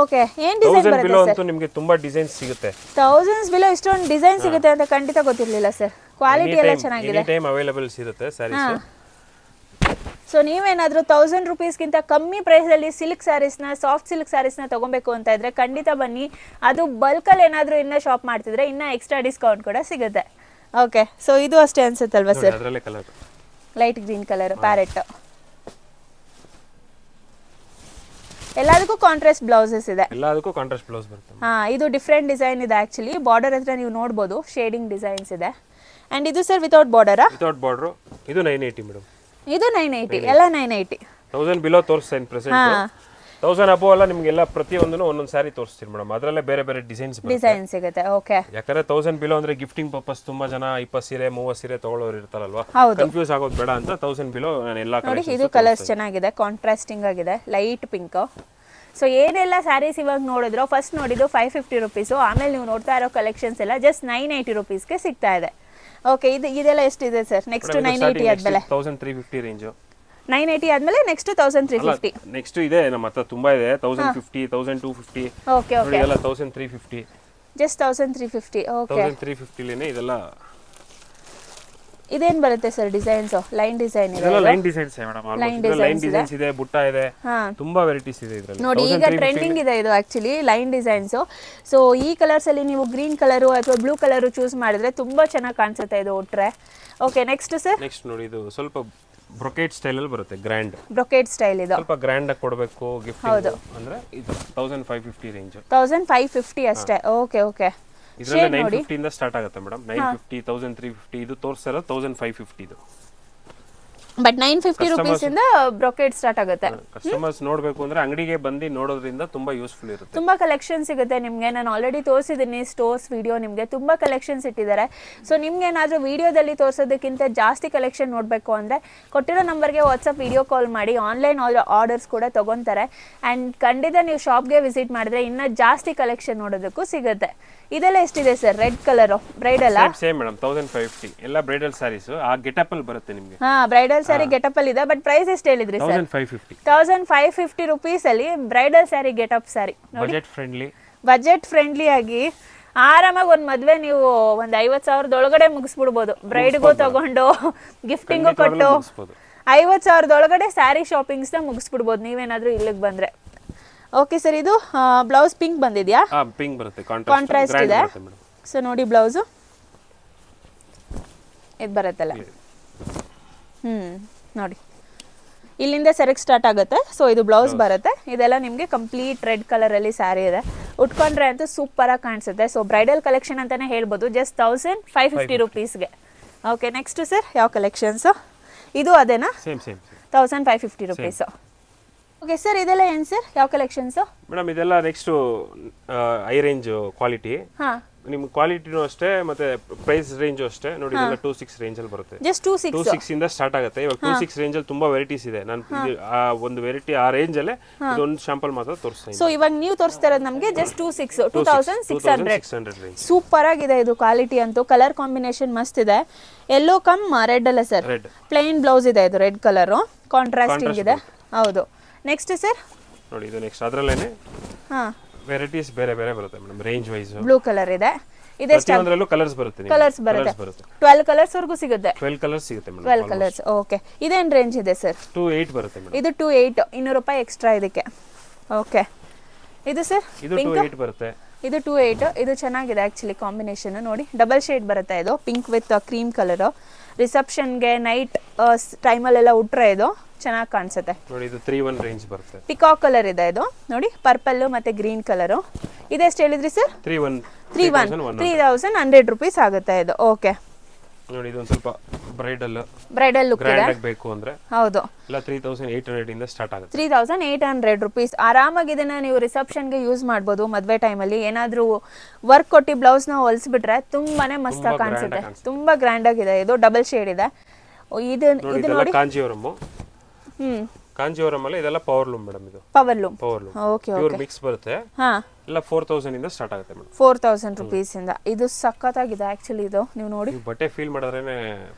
ಓಕೆ ಏನ್ ಡಿಸೈನ್ ಬರುತ್ತೆ ಸರ್ ನಿಮಗೆ ತುಂಬಾ ಡಿಸೈನ್ ಸಿಗುತ್ತೆ ಥೌಸಂಡ್ಸ್ ಬಿಲೋ ಇಷ್ಟೊಂದು ಡಿಸೈನ್ ಸಿಗುತ್ತೆ ಅಂತ ಖಂಡಿತ ಗೊತ್ತಿರಲಿಲ್ಲ ಸರ್ ಕ್ವಾಲಿಟಿ ಎಲ್ಲ ಚೆನ್ನಾಗಿದೆ ಟೈಮ್ ಅವೈಲೇಬಲ್ ಇರುತ್ತೆ ಸರ್ ಸೊ ನೀವೇನಾದರೂ ತೌಸಂಡ್ ರುಪೀಸ್ಗಿಂತ ಕಮ್ಮಿ ಪ್ರೈಸಲ್ಲಿ ಸಿಲ್ಕ್ ಸ್ಯಾರೀಸ್ನ ಸಾಫ್ಟ್ ಸಿಲ್ಕ್ ಸ್ಯಾರೀಸ್ನ ತೊಗೊಬೇಕು ಅಂತ ಇದ್ರೆ ಖಂಡಿತ ಬನ್ನಿ ಅದು ಬಲ್ಕಲ್ಲಿ ಏನಾದರೂ ಇನ್ನೂ ಶಾಪ್ ಮಾಡ್ತಿದ್ರೆ ಇನ್ನೂ ಎಕ್ಸ್ಟ್ರಾ ಡಿಸ್ಕೌಂಟ್ ಕೂಡ ಸಿಗುತ್ತೆ ಓಕೆ ಸೊ ಇದು ಅಷ್ಟೇ ಅನ್ಸುತ್ತಲ್ವಾ sir light green colour parrot ಎಲ್ಲದಕ್ಕೂ ಕಾಂಟ್ರಾಸ್ಟ್ ಬ್ಲೌಸಸ್ ಇದೆ ಎಲ್ಲದಕ್ಕೂ ಕಾಂಟ್ರಾಸ್ಟ್ ಬ್ಲೌಸ್ ಬರುತ್ತೆ ಹಾ ಇದು ಡಿಫ್ರೆಂಟ್ ಡಿಸೈನ್ ಇದೆ ಆಕ್ಚುಲಿ ಬಾರ್ಡರ್ ಹತ್ರ ನೀವು ನೋಡಬಹುದು ಶೇಡಿಂಗ್ ಡಿಸೈನ್ಸ್ ಇದೆ ಅಂಡ್ ಇದು ಸರ್ ವಿತೌಟ್ ಬಾರ್ಡರಾ ವಿತೌಟ್ ಬಾರ್ಡರ್ ಇದು 980 ಮೇಡಂ ಇದು ನೈನ್ ಏಯ್ಟಿ ಎಲ್ಲ ನೈನ್ ಏಯ್ಟಿ ತೌಸಂಡ್ ಬಿಲೋ ತೋರಿಸ್ತೇನೆ ಪ್ರೆಸೆಂಟ್ ತೌಸಂಡ್ ಅಬೋ ಎಲ್ಲ ನಿಮ್ಗೆಲ್ಲ ಪ್ರತಿಯೊಂದನ್ನು ಒಂದೊಂದು ಸಾರಿ ತೋರಿಸ್ತೀನಿ ಮೇಡಮ್ ಅದರಲ್ಲೇ ಬೇರೆ ಬೇರೆ ಡಿಸೈನ್ಸ್ ಡಿಸೈನ್ ಸಿಗುತ್ತೆ ಓಕೆ ಯಾಕಂದ್ರೆ ತೌಸಂಡ್ ಬಿಲೋ ಅಂದ್ರೆ ಗಿಫ್ಟಿಂಗ್ ಪರ್ಪಸ್ ತುಂಬಾ ಜನ ಇಪ್ಪತ್ತು ಸೀರೆ ಮೂವತ್ತು ಸೀರೆ ತಗೊಳ್ಳೋರು ಇರ್ತಾರಲ್ವಾ ಕನ್ಫ್ಯೂಸ್ ಆಗೋದು ಬೇಡ ಅಂತ ತೌಸಂಡ್ ಬಿಲೋ ನಾನು ಎಲ್ಲ ನೋಡಿ ಇದು ಕಲರ್ಸ್ ಚೆನ್ನಾಗಿದೆ ಕಾಂಟ್ರಾಸ್ಟಿಂಗ್ ಆಗಿದೆ ಲೈಟ್ ಪಿಂಕ್ ಸೊ ಏನೆಲ್ಲ ಸ್ಯಾರೀಸ್ ಇವಾಗ ನೋಡಿದ್ರು ಫಸ್ಟ್ ನೋಡಿದ್ದು ಫೈವ್ ಫಿಫ್ಟಿ ರುಪೀಸು ಆಮೇಲೆ ನೀವು ನೋಡ್ತಾ ಇರೋ ಕಲೆಕ್ಷನ್ಸ್ ಎಲ್ಲ ಜಸ್ಟ್ ನೈನ್ ಏಯ್ಟಿ ರುಪೀಸ್ಗೆ ಸಿಗ್ತಾ ಇದೆ ಓಕೆ ಇದು ಇದೆಲ್ಲ ಎಷ್ಟಿದೆ ಸರ್ ನೆಕ್ಸ್ಟ್ ನೈನ್ ಏಯ್ಟಿ ಆದ್ಮೇಲೆ thousand three fifty range nine eighty ಆದ್ಮೇಲೆ next thousand three fifty next ಇದೆ ನಮ್ಮ ಹತ್ರ ತುಂಬಾ ಇದೆ thousand fifty thousand two fifty okay okay ಎಲ್ಲ thousand three fifty just thousand three fifty okay thousand three ಫಿಫ್ಟಿಲೇನೆ ಇದೆಲ್ಲ ಇದೇನ್ ಬರುತ್ತೆ sir designs line design line designs line designs ಇದೆ ಬುಟ್ಟ ಇದೆ ತುಂಬಾ ವೆರೈಟೀಸ್ ಇದೆ ನೋಡಿ ಈಗ ಟ್ರೆಂಡಿಂಗ್ ಇದೆ ಇದು ಆಕ್ಚುಲಿ ಲೈನ್ ಡಿಸೈನ್ಸ್ ಸೊ ಈ ಕಲರ್ಸ್ ಅಲ್ಲಿ ನೀವು ಗ್ರೀನ್ ಕಲರ್ ಅಥವಾ ಬ್ಲೂ ಕಲರ್ ಚೂಸ್ ಮಾಡಿದ್ರೆ ತುಂಬಾ ಚೆನ್ನಾಗಿ ಕಾಣಿಸುತ್ತೆ ಇದು ಒಟ್ರೆ ಓಕೆ ನೆಕ್ಸ್ಟ್ ಸರ್ ನೆಕ್ಸ್ಟ್ ನೋಡಿ ಇದು ಸ್ವಲ್ಪ ಬ್ರೊಕೇಟ್ ಸ್ಟೈಲ್ ಅಲ್ಲಿ ಬರುತ್ತೆ ಗ್ರ್ಯಾಂಡ್ ಬ್ರೊಕೇಟ್ ಸ್ಟೈಲ್ ಇದು ಸ್ವಲ್ಪ ಗ್ರ್ಯಾಂಡ್ ಆಗಿ ಕೊಡಬೇಕು ಗಿಫ್ಟ್ ಹೌದು ಅಂದ್ರೆ ಇದು 1550 ರೇಂಜ್ 1550 ಅಷ್ಟೇ ಓಕೆ ಓಕೆ ಇದರಲ್ಲಿ ನೈನ್ ಫಿಫ್ಟಿಯಿಂದ ಸ್ಟಾರ್ಟ್ ಆಗುತ್ತೆ madam nine fifty thousand three fifty ಇದು ತೋರಿಸ್ತಾ ತೌಸಂಡ್ ಫೈವ್ ಫಿಫ್ಟಿ ಇದು ಬಟ್ ನೈನ್ ಫಿಫ್ಟಿ ರುಪೀಸ್ ಇಂದ ಬ್ರೊಕೇಟ್ ಸ್ಟಾರ್ಟ್ ಆಗುತ್ತೆ ಕಸ್ಟಮರ್ಸ್ ನೋಡಬೇಕು ಅಂದ್ರೆ ಅಂಗಡಿಗೆ ಬಂದು ನೋಡೋದ್ರಿಂದ ತುಂಬಾ ಯೂಸ್ಫುಲ್ ಇರುತ್ತೆ ತುಂಬಾ ಕಲೆಕ್ಷನ್ ಸಿಗುತ್ತೆ ನಿಮಗೆ ನಾನು ಆಲ್ರೆಡಿ ತೋರಿಸಿದೀನಿ ಸ್ಟೋರ್ಸ್ ವಿಡಿಯೋ ನಿಮಗೆ ತುಂಬಾ ಕಲೆಕ್ಷನ್ಸ್ ಇಟ್ಟಿದ್ದಾರೆ ಸೊ ನಿಮ್ಗೆ ವಿಡಿಯೋದಲ್ಲಿ ತೋರಿಸೋದಕ್ಕಿಂತ ಜಾಸ್ತಿ ಕಲೆಕ್ಷನ್ ನೋಡಬೇಕು ಅಂದ್ರೆ ಕೊಟ್ಟಿರೋ ನಂಬರ್ಗೆ ವಾಟ್ಸಪ್ ವಿಡಿಯೋ ಕಾಲ್ ಮಾಡಿ ಆನ್ಲೈನ್ ಆರ್ಡರ್ಸ್ ಕೂಡ ತಗೊಂತಾರೆ ಅಂಡ್ ಖಂಡಿತ ನೀವು ಶಾಪ್ಗೆ ವಿಸಿಟ್ ಮಾಡಿದ್ರೆ ಇನ್ನ ಜಾಸ್ತಿ ಕಲೆಕ್ಷನ್ ನೋಡೋದಕ್ಕೂ ಸಿಗುತ್ತೆ ಇದೆಲ್ಲ ಎಷ್ಟಿದೆ sir red colour bridal same madam thousand five ಎಲ್ಲ ಬ್ರೈಡಲ್ ಸ್ಯಾರೀಸ್ ಆ ಗೆಟಪ್ ಅಲ್ಲಿ ಬರುತ್ತೆ ನಿಮಗೆ ಹಾ ಬ್ರೈಡಲ್ ಸ್ಯಾರಿ ಗೆಟಪ್ ಅಲ್ಲಿ ಇದೆ ಬಟ್ ಪ್ರೈಸ್ ಎಷ್ಟು ಹೇಳಿದ್ರಿ sir thousand five fifty rupees ಅಲ್ಲಿ bridal sari getup sari budget friendly budget friendly ಆಗಿ ಆರಾಮಾಗಿ ಒಂದು ಮದ್ವೆ ನೀವು ಒಂದು ಐವತ್ ಸಾವಿರದ ಒಳಗಡೆ ಮುಗಿಸ್ಬಿಡ್ಬೋದು ಬ್ರೈಡ್ಗೂ ತಗೊಂಡು ಗಿಫ್ಟಿಂಗು ಕೊಟ್ಟು ಐವತ್ ಸಾವಿರದ ಒಳಗಡೆ ಸ್ಯಾರಿ ಶಾಪಿಂಗ್ಸ್ನ ಮುಗಿಸ್ಬಿಡ್ಬೋದು ನೀವೇನಾದ್ರೂ ಇಲ್ಲಿಗೆ ಬಂದ್ರೆ ಓಕೆ ಸರ್ ಇದು ಬ್ಲೌಸ್ ಪಿಂಕ್ ಬಂದಿದ್ಯಾ ಪಿಂಕ್ ಬರುತ್ತೆ ಕಾಂಟ್ರಾಸ್ಟ್ ಇದೆ ಸೊ ನೋಡಿ ಬ್ಲೌಸು ಇದು ಬರುತ್ತಲ್ಲ ಹ್ಞೂ ನೋಡಿ ಇಲ್ಲಿಂದ ಸೆರೆಗೆ ಸ್ಟಾರ್ಟ್ ಆಗುತ್ತೆ ಸೊ ಇದು ಬ್ಲೌಸ್ ಬರುತ್ತೆ ಇದೆಲ್ಲ ನಿಮಗೆ ಕಂಪ್ಲೀಟ್ ರೆಡ್ ಕಲರಲ್ಲಿ ಸ್ಯಾರಿ ಇದೆ ಉಟ್ಕೊಂಡ್ರೆ ಅಂತೂ ಆಗಿ ಕಾಣಿಸುತ್ತೆ ಸೊ ಬ್ರೈಡಲ್ ಕಲೆಕ್ಷನ್ ಅಂತಲೇ ಹೇಳ್ಬೋದು ಜಸ್ಟ್ ತೌಸಂಡ್ ಫೈವ್ ಫಿಫ್ಟಿ ರುಪೀಸ್ಗೆ ಓಕೆ ನೆಕ್ಸ್ಟ್ ಸರ್ ಯಾವ ಕಲೆಕ್ಷನ್ಸು ಇದು ಅದೇನಾ thousand five fifty rupees okay sir ಇದೆಲ್ಲ ಏನು ಸರ್ ಯಾವ ಕಲೆಕ್ಷನ್ಸು ಮೇಡಮ್ ಇದೆಲ್ಲ ನೆಕ್ಸ್ಟ್ ಹೈ ರೇಂಜ್ ಕ್ವಾಲಿಟಿ ನಿಮ್ಮ ಕ್ವಾಲಿಟಿನೂ ಅಷ್ಟೇ ಮತ್ತೆ ಪ್ರೈಸ್ ರೇಂಜ್ ಅಷ್ಟೇ ನೋಡಿ ಇದೆಲ್ಲ ಟೂ ಸಿಕ್ಸ್ ಅಲ್ಲಿ ಬರುತ್ತೆ ಜಸ್ಟ್ ಟೂ ಸಿಕ್ಸ್ ಇಂದ ಸ್ಟಾರ್ಟ್ ಆಗುತ್ತೆ ಇವಾಗ ಟೂ ಸಿಕ್ಸ್ ಅಲ್ಲಿ ತುಂಬಾ ವೆರೈಟೀಸ್ ಇದೆ ನಾನು ಆ ಒಂದು ವೆರೈಟಿ ಆ ರೇಂಜ್ ರೇಂಜಲ್ಲೇ ಇದೊಂದು ಶಾಂಪಲ್ ಮಾತ್ರ ತೋರಿಸ್ತೀನಿ ಸೊ ಇವಾಗ ನೀವು ತೋರಿಸ್ತಾ ಇರೋದು ನಮಗೆ just two six two thousand six hundred super ಆಗಿದೆ ಇದು ಕ್ವಾಲಿಟಿ ಅಂತೂ ಕಲರ್ ಕಾಂಬಿನೇಷನ್ ಮಸ್ತ್ ಇದೆ ಎಲ್ಲೋ ಕಮ್ ರೆಡ್ ಅಲ್ಲ ಸರ್ ಪ್ಲೇನ್ ಬ್ಲೌಸ್ ಇದೆ ಇದು ರೆಡ್ ಕಲರು ಕಾಂಟ್ರಾಸ್ಟಿಂಗ್ ಇದೆ ಹೌದು ನೆಕ್ಸ್ಟ್ ಸರ್ ನೋಡಿ ಇದು ನೆಕ್ಸ್ಟ್ ಅದರಲ್ಲೇನೆ ಹಾ ವೆರೈಟೀಸ್ ಬೇರೆ ಬೇರೆ ಬರುತ್ತೆ madam range wise blue colour ಇದೆ ಇದೆ ಪ್ರತಿಯೊಂದರಲ್ಲೂ ಕಲರ್ಸ್ ಬರುತ್ತೆ ಕಲರ್ಸ್ ಬರುತ್ತೆ 12 ಕಲರ್ಸ್ ವರ್ಗೂ ಸಿಗುತ್ತೆ 12 ಕಲರ್ಸ್ ಸಿಗುತ್ತೆ ಮೇಡಮ್ 12 ಕಲರ್ಸ್ ಓಕೆ ಇದೇನ್ ರೇಂಜ್ ಇದೆ ಸರ್ ಟು ಬರುತ್ತೆ ಮೇಡಮ್ ಇದು ಟು ಏಯ್ಟ್ ಇನ್ನೂರು ರೂಪಾಯಿ ಎಕ್ಸ್ಟ್ರಾ ಇದಕ್ಕೆ ಓಕೆ ಇದು ಸರ್ ಇದು 28 ಪಿಂಕ್ ಬರುತ್ತೆ ಇದು ಟು ಏಯ್ಟ್ ಇದು ಚೆನ್ನಾಗಿದೆ ಆ್ಯಕ್ಚುಲಿ ಕಾಂಬಿನೇಷನ್ ನೋಡಿ ಡಬಲ್ ಶೇಡ್ ಬರುತ್ತೆ ಇದು ಪಿಂಕ್ ವಿತ್ ಕ್ರೀಮ್ ಕಲರ್ ಗೆ ನೈಟ್ ಟೈಮಲ್ಲೆಲ್ಲ ಉಟ್ರೆ ಇದು ಚೆನ್ನಾಗಿ ಕಾಣಿಸುತ್ತೆ ಪಿಕಾಕ್ ಕಲರ್ ಇದೆ ಇದು ನೋಡಿ ಪರ್ಪಲ್ ಮತ್ತೆ ಗ್ರೀನ್ ಕಲರು ಇದೆಷ್ಟು ಹೇಳಿದ್ರಿ sir three one three one three thousand hundred rupees ಆಗುತ್ತೆ ಇದು ಓಕೆ ನೋಡಿ ಇದೊಂದು ಸ್ವಲ್ಪ ಬ್ರೈಡಲ್ ಬ್ರೈಡಲ್ ಲುಕ್ ಇದೆ ಬೇಕು ಅಂದ್ರೆ ಹೌದು ಇಲ್ಲ ತ್ರೀ ತೌಸಂಡ್ ಏಟ್ ಹಂಡ್ರೆಡ್ ಇಂದ ಸ್ಟಾರ್ಟ್ ಆಗುತ್ತೆ three thousand eight hundred rupees ಆರಾಮಾಗಿ ಇದನ್ನ ನೀವು ರಿಸೆಪ್ಷನ್ಗೆ ಯೂಸ್ ಮಾಡ್ಬೋದು ಮದುವೆ ಟೈಮಲ್ಲಿ ಏನಾದರೂ ವರ್ಕ್ ಕೊಟ್ಟು ಬ್ಲೌಸ್ನ ಹೊಲಿಸ್ಬಿಟ್ರೆ ತುಂಬಾನೇ ಮಸ್ತಾಗಿ ಕಾಣಿಸುತ್ತೆ ತುಂಬಾ ಗ್ರ್ಯಾಂಡ್ ಆಗಿದೆ ಇದು ಡಬಲ್ ಶೇಡ್ ಇದೆ ಇದು ಇದು ನೋಡಿ ಕಾಂಜಿವರಮ್ ಹ್ಮ್ ಕಾಂಜೀವರಂ ಅಲ್ಲ ಇದೆಲ್ಲ ಪವರ್ ಲೂಮ್ ಮೇಡಮ್ ಇದು power loom power loom okay okay pure mix ಬರುತ್ತೆ ಹಾ ಎಲ್ಲ 4000 ಇಂದ ಸ್ಟಾರ್ಟ್ ಆಗುತ್ತೆ ಮೇಡಮ್ 4000 ರೂಪೀಸ್ ಇಂದ ಇದು ಸಖತ್ತಾಗಿದೆ ಆಕ್ಚುಲಿ ಇದು ನೀವು ನೋಡಿ ಬಟ್ಟೆ ಫೀಲ್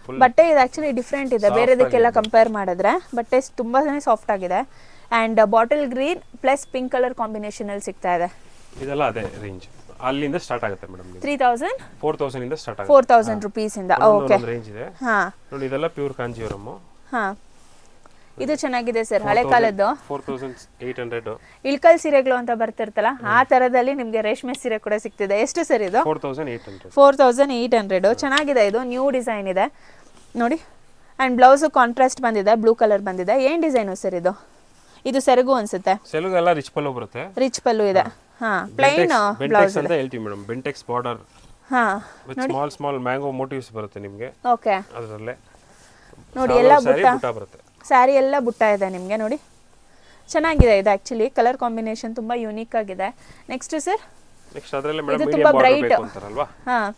ಫುಲ್ ಬಟ್ಟೆ ಇದು ಆಕ್ಚುಲಿ ಡಿಫರೆಂಟ್ ಇದೆ ಬೇರೆದಕ್ಕೆಲ್ಲ ಕಂಪೇರ್ ಮಾಡಿದ್ರೆ ಬಟ್ಟೆ ತುಂಬಾನೇ ಸಾಫ್ಟ್ ಆಗಿದೆ and bottle green plus pink colour combination ಅಲ್ಲಿ ಸಿಗ್ತಾ ಇದೆ ಇದೆಲ್ಲ ಅದೇ ರೇಂಜ್ ಅಲ್ಲಿಂದ ಸ್ಟಾರ್ಟ್ ಆಗುತ್ತೆ ಮೇಡಮ್ 3000 4000 ಇಂದ ಸ್ಟಾರ್ಟ್ ಆಗುತ್ತೆ 4000 ರೂಪೀಸ್ ಇಂದ ಓಕೆ ರೇಂಜ್ ಇದೆ ಹಾ ನೋಡಿ ಇದೆಲ್ಲ ಪ್ಯೂರ್ ಕಾಂಜೀವರಮ್ ಹಾ ಇದು ಚೆನ್ನಾಗಿದೆ ಸರ್ ಹಳೆ ಕಾಲದ್ದು ಇಳಕಲ್ ಸೀರೆಗಳು ಅಂತ ಬರ್ತಿರ್ತಲ್ಲ ಆ ತರದಲ್ಲಿ ನಿಮ್ಗೆ ರೇಷ್ಮೆ ಸೀರೆ ಕೂಡ ಸಿಗ್ತಿದೆ ಎಷ್ಟು ಸರ್ ಇದು ಫೋರ್ ತೌಸಂಡ್ ಏಟ್ ಹಂಡ್ರೆಡ್ ಚೆನ್ನಾಗಿದೆ ಇದು ನ್ಯೂ ಡಿಸೈನ್ ಇದೆ ನೋಡಿ ಅಂಡ್ ಬ್ಲೌಸ್ ಕಾಂಟ್ರಾಸ್ಟ್ ಬಂದಿದೆ ಬ್ಲೂ ಕಲರ್ ಬಂದಿದೆ ಏನ್ ಡಿಸೈನ್ ಸರ್ ಇದು ಇದು ಸೆರಗು ಅನ್ಸುತ್ತೆ ರಿಚ್ ಪಲ್ಲು ಬರುತ್ತೆ ರಿಚ್ ಪಲ್ಲು ಇದೆ ಹಾ ಪ್ಲೈನ್ ಬ್ಲೌಸ್ uh, ಅಂತ ಹೇಳ್ತೀವಿ ಮೇಡಮ್ ಬೆಂಟೆಕ್ಸ್ ಬಾರ್ಡರ್ ಹಾ ಸ್ಮಾಲ್ ಸ್ಮಾಲ್ ಮ್ಯಾಂಗೋ ಮೋಟಿವ್ಸ್ ಬರುತ್ತೆ ನಿಮಗೆ ಓಕೆ ಅದರಲ್ಲೇ ನೋಡಿ ಎಲ್ಲ ಬರುತ್ತೆ ಸ್ಯಾರಿ ಎಲ್ಲ ಬುಟ್ಟ ಇದೆ ನಿಮಗೆ ನೋಡಿ ಚೆನ್ನಾಗಿದೆ ಇದು ಆ್ಯಕ್ಚುಲಿ ಕಲರ್ ಕಾಂಬಿನೇಷನ್ ತುಂಬ ಯೂನಿಕ್ ಆಗಿದೆ ನೆಕ್ಸ್ಟ್ ಸರ್ ಇದು ತುಂಬಾ ಬ್ರೈಟ್ ಹಾಂ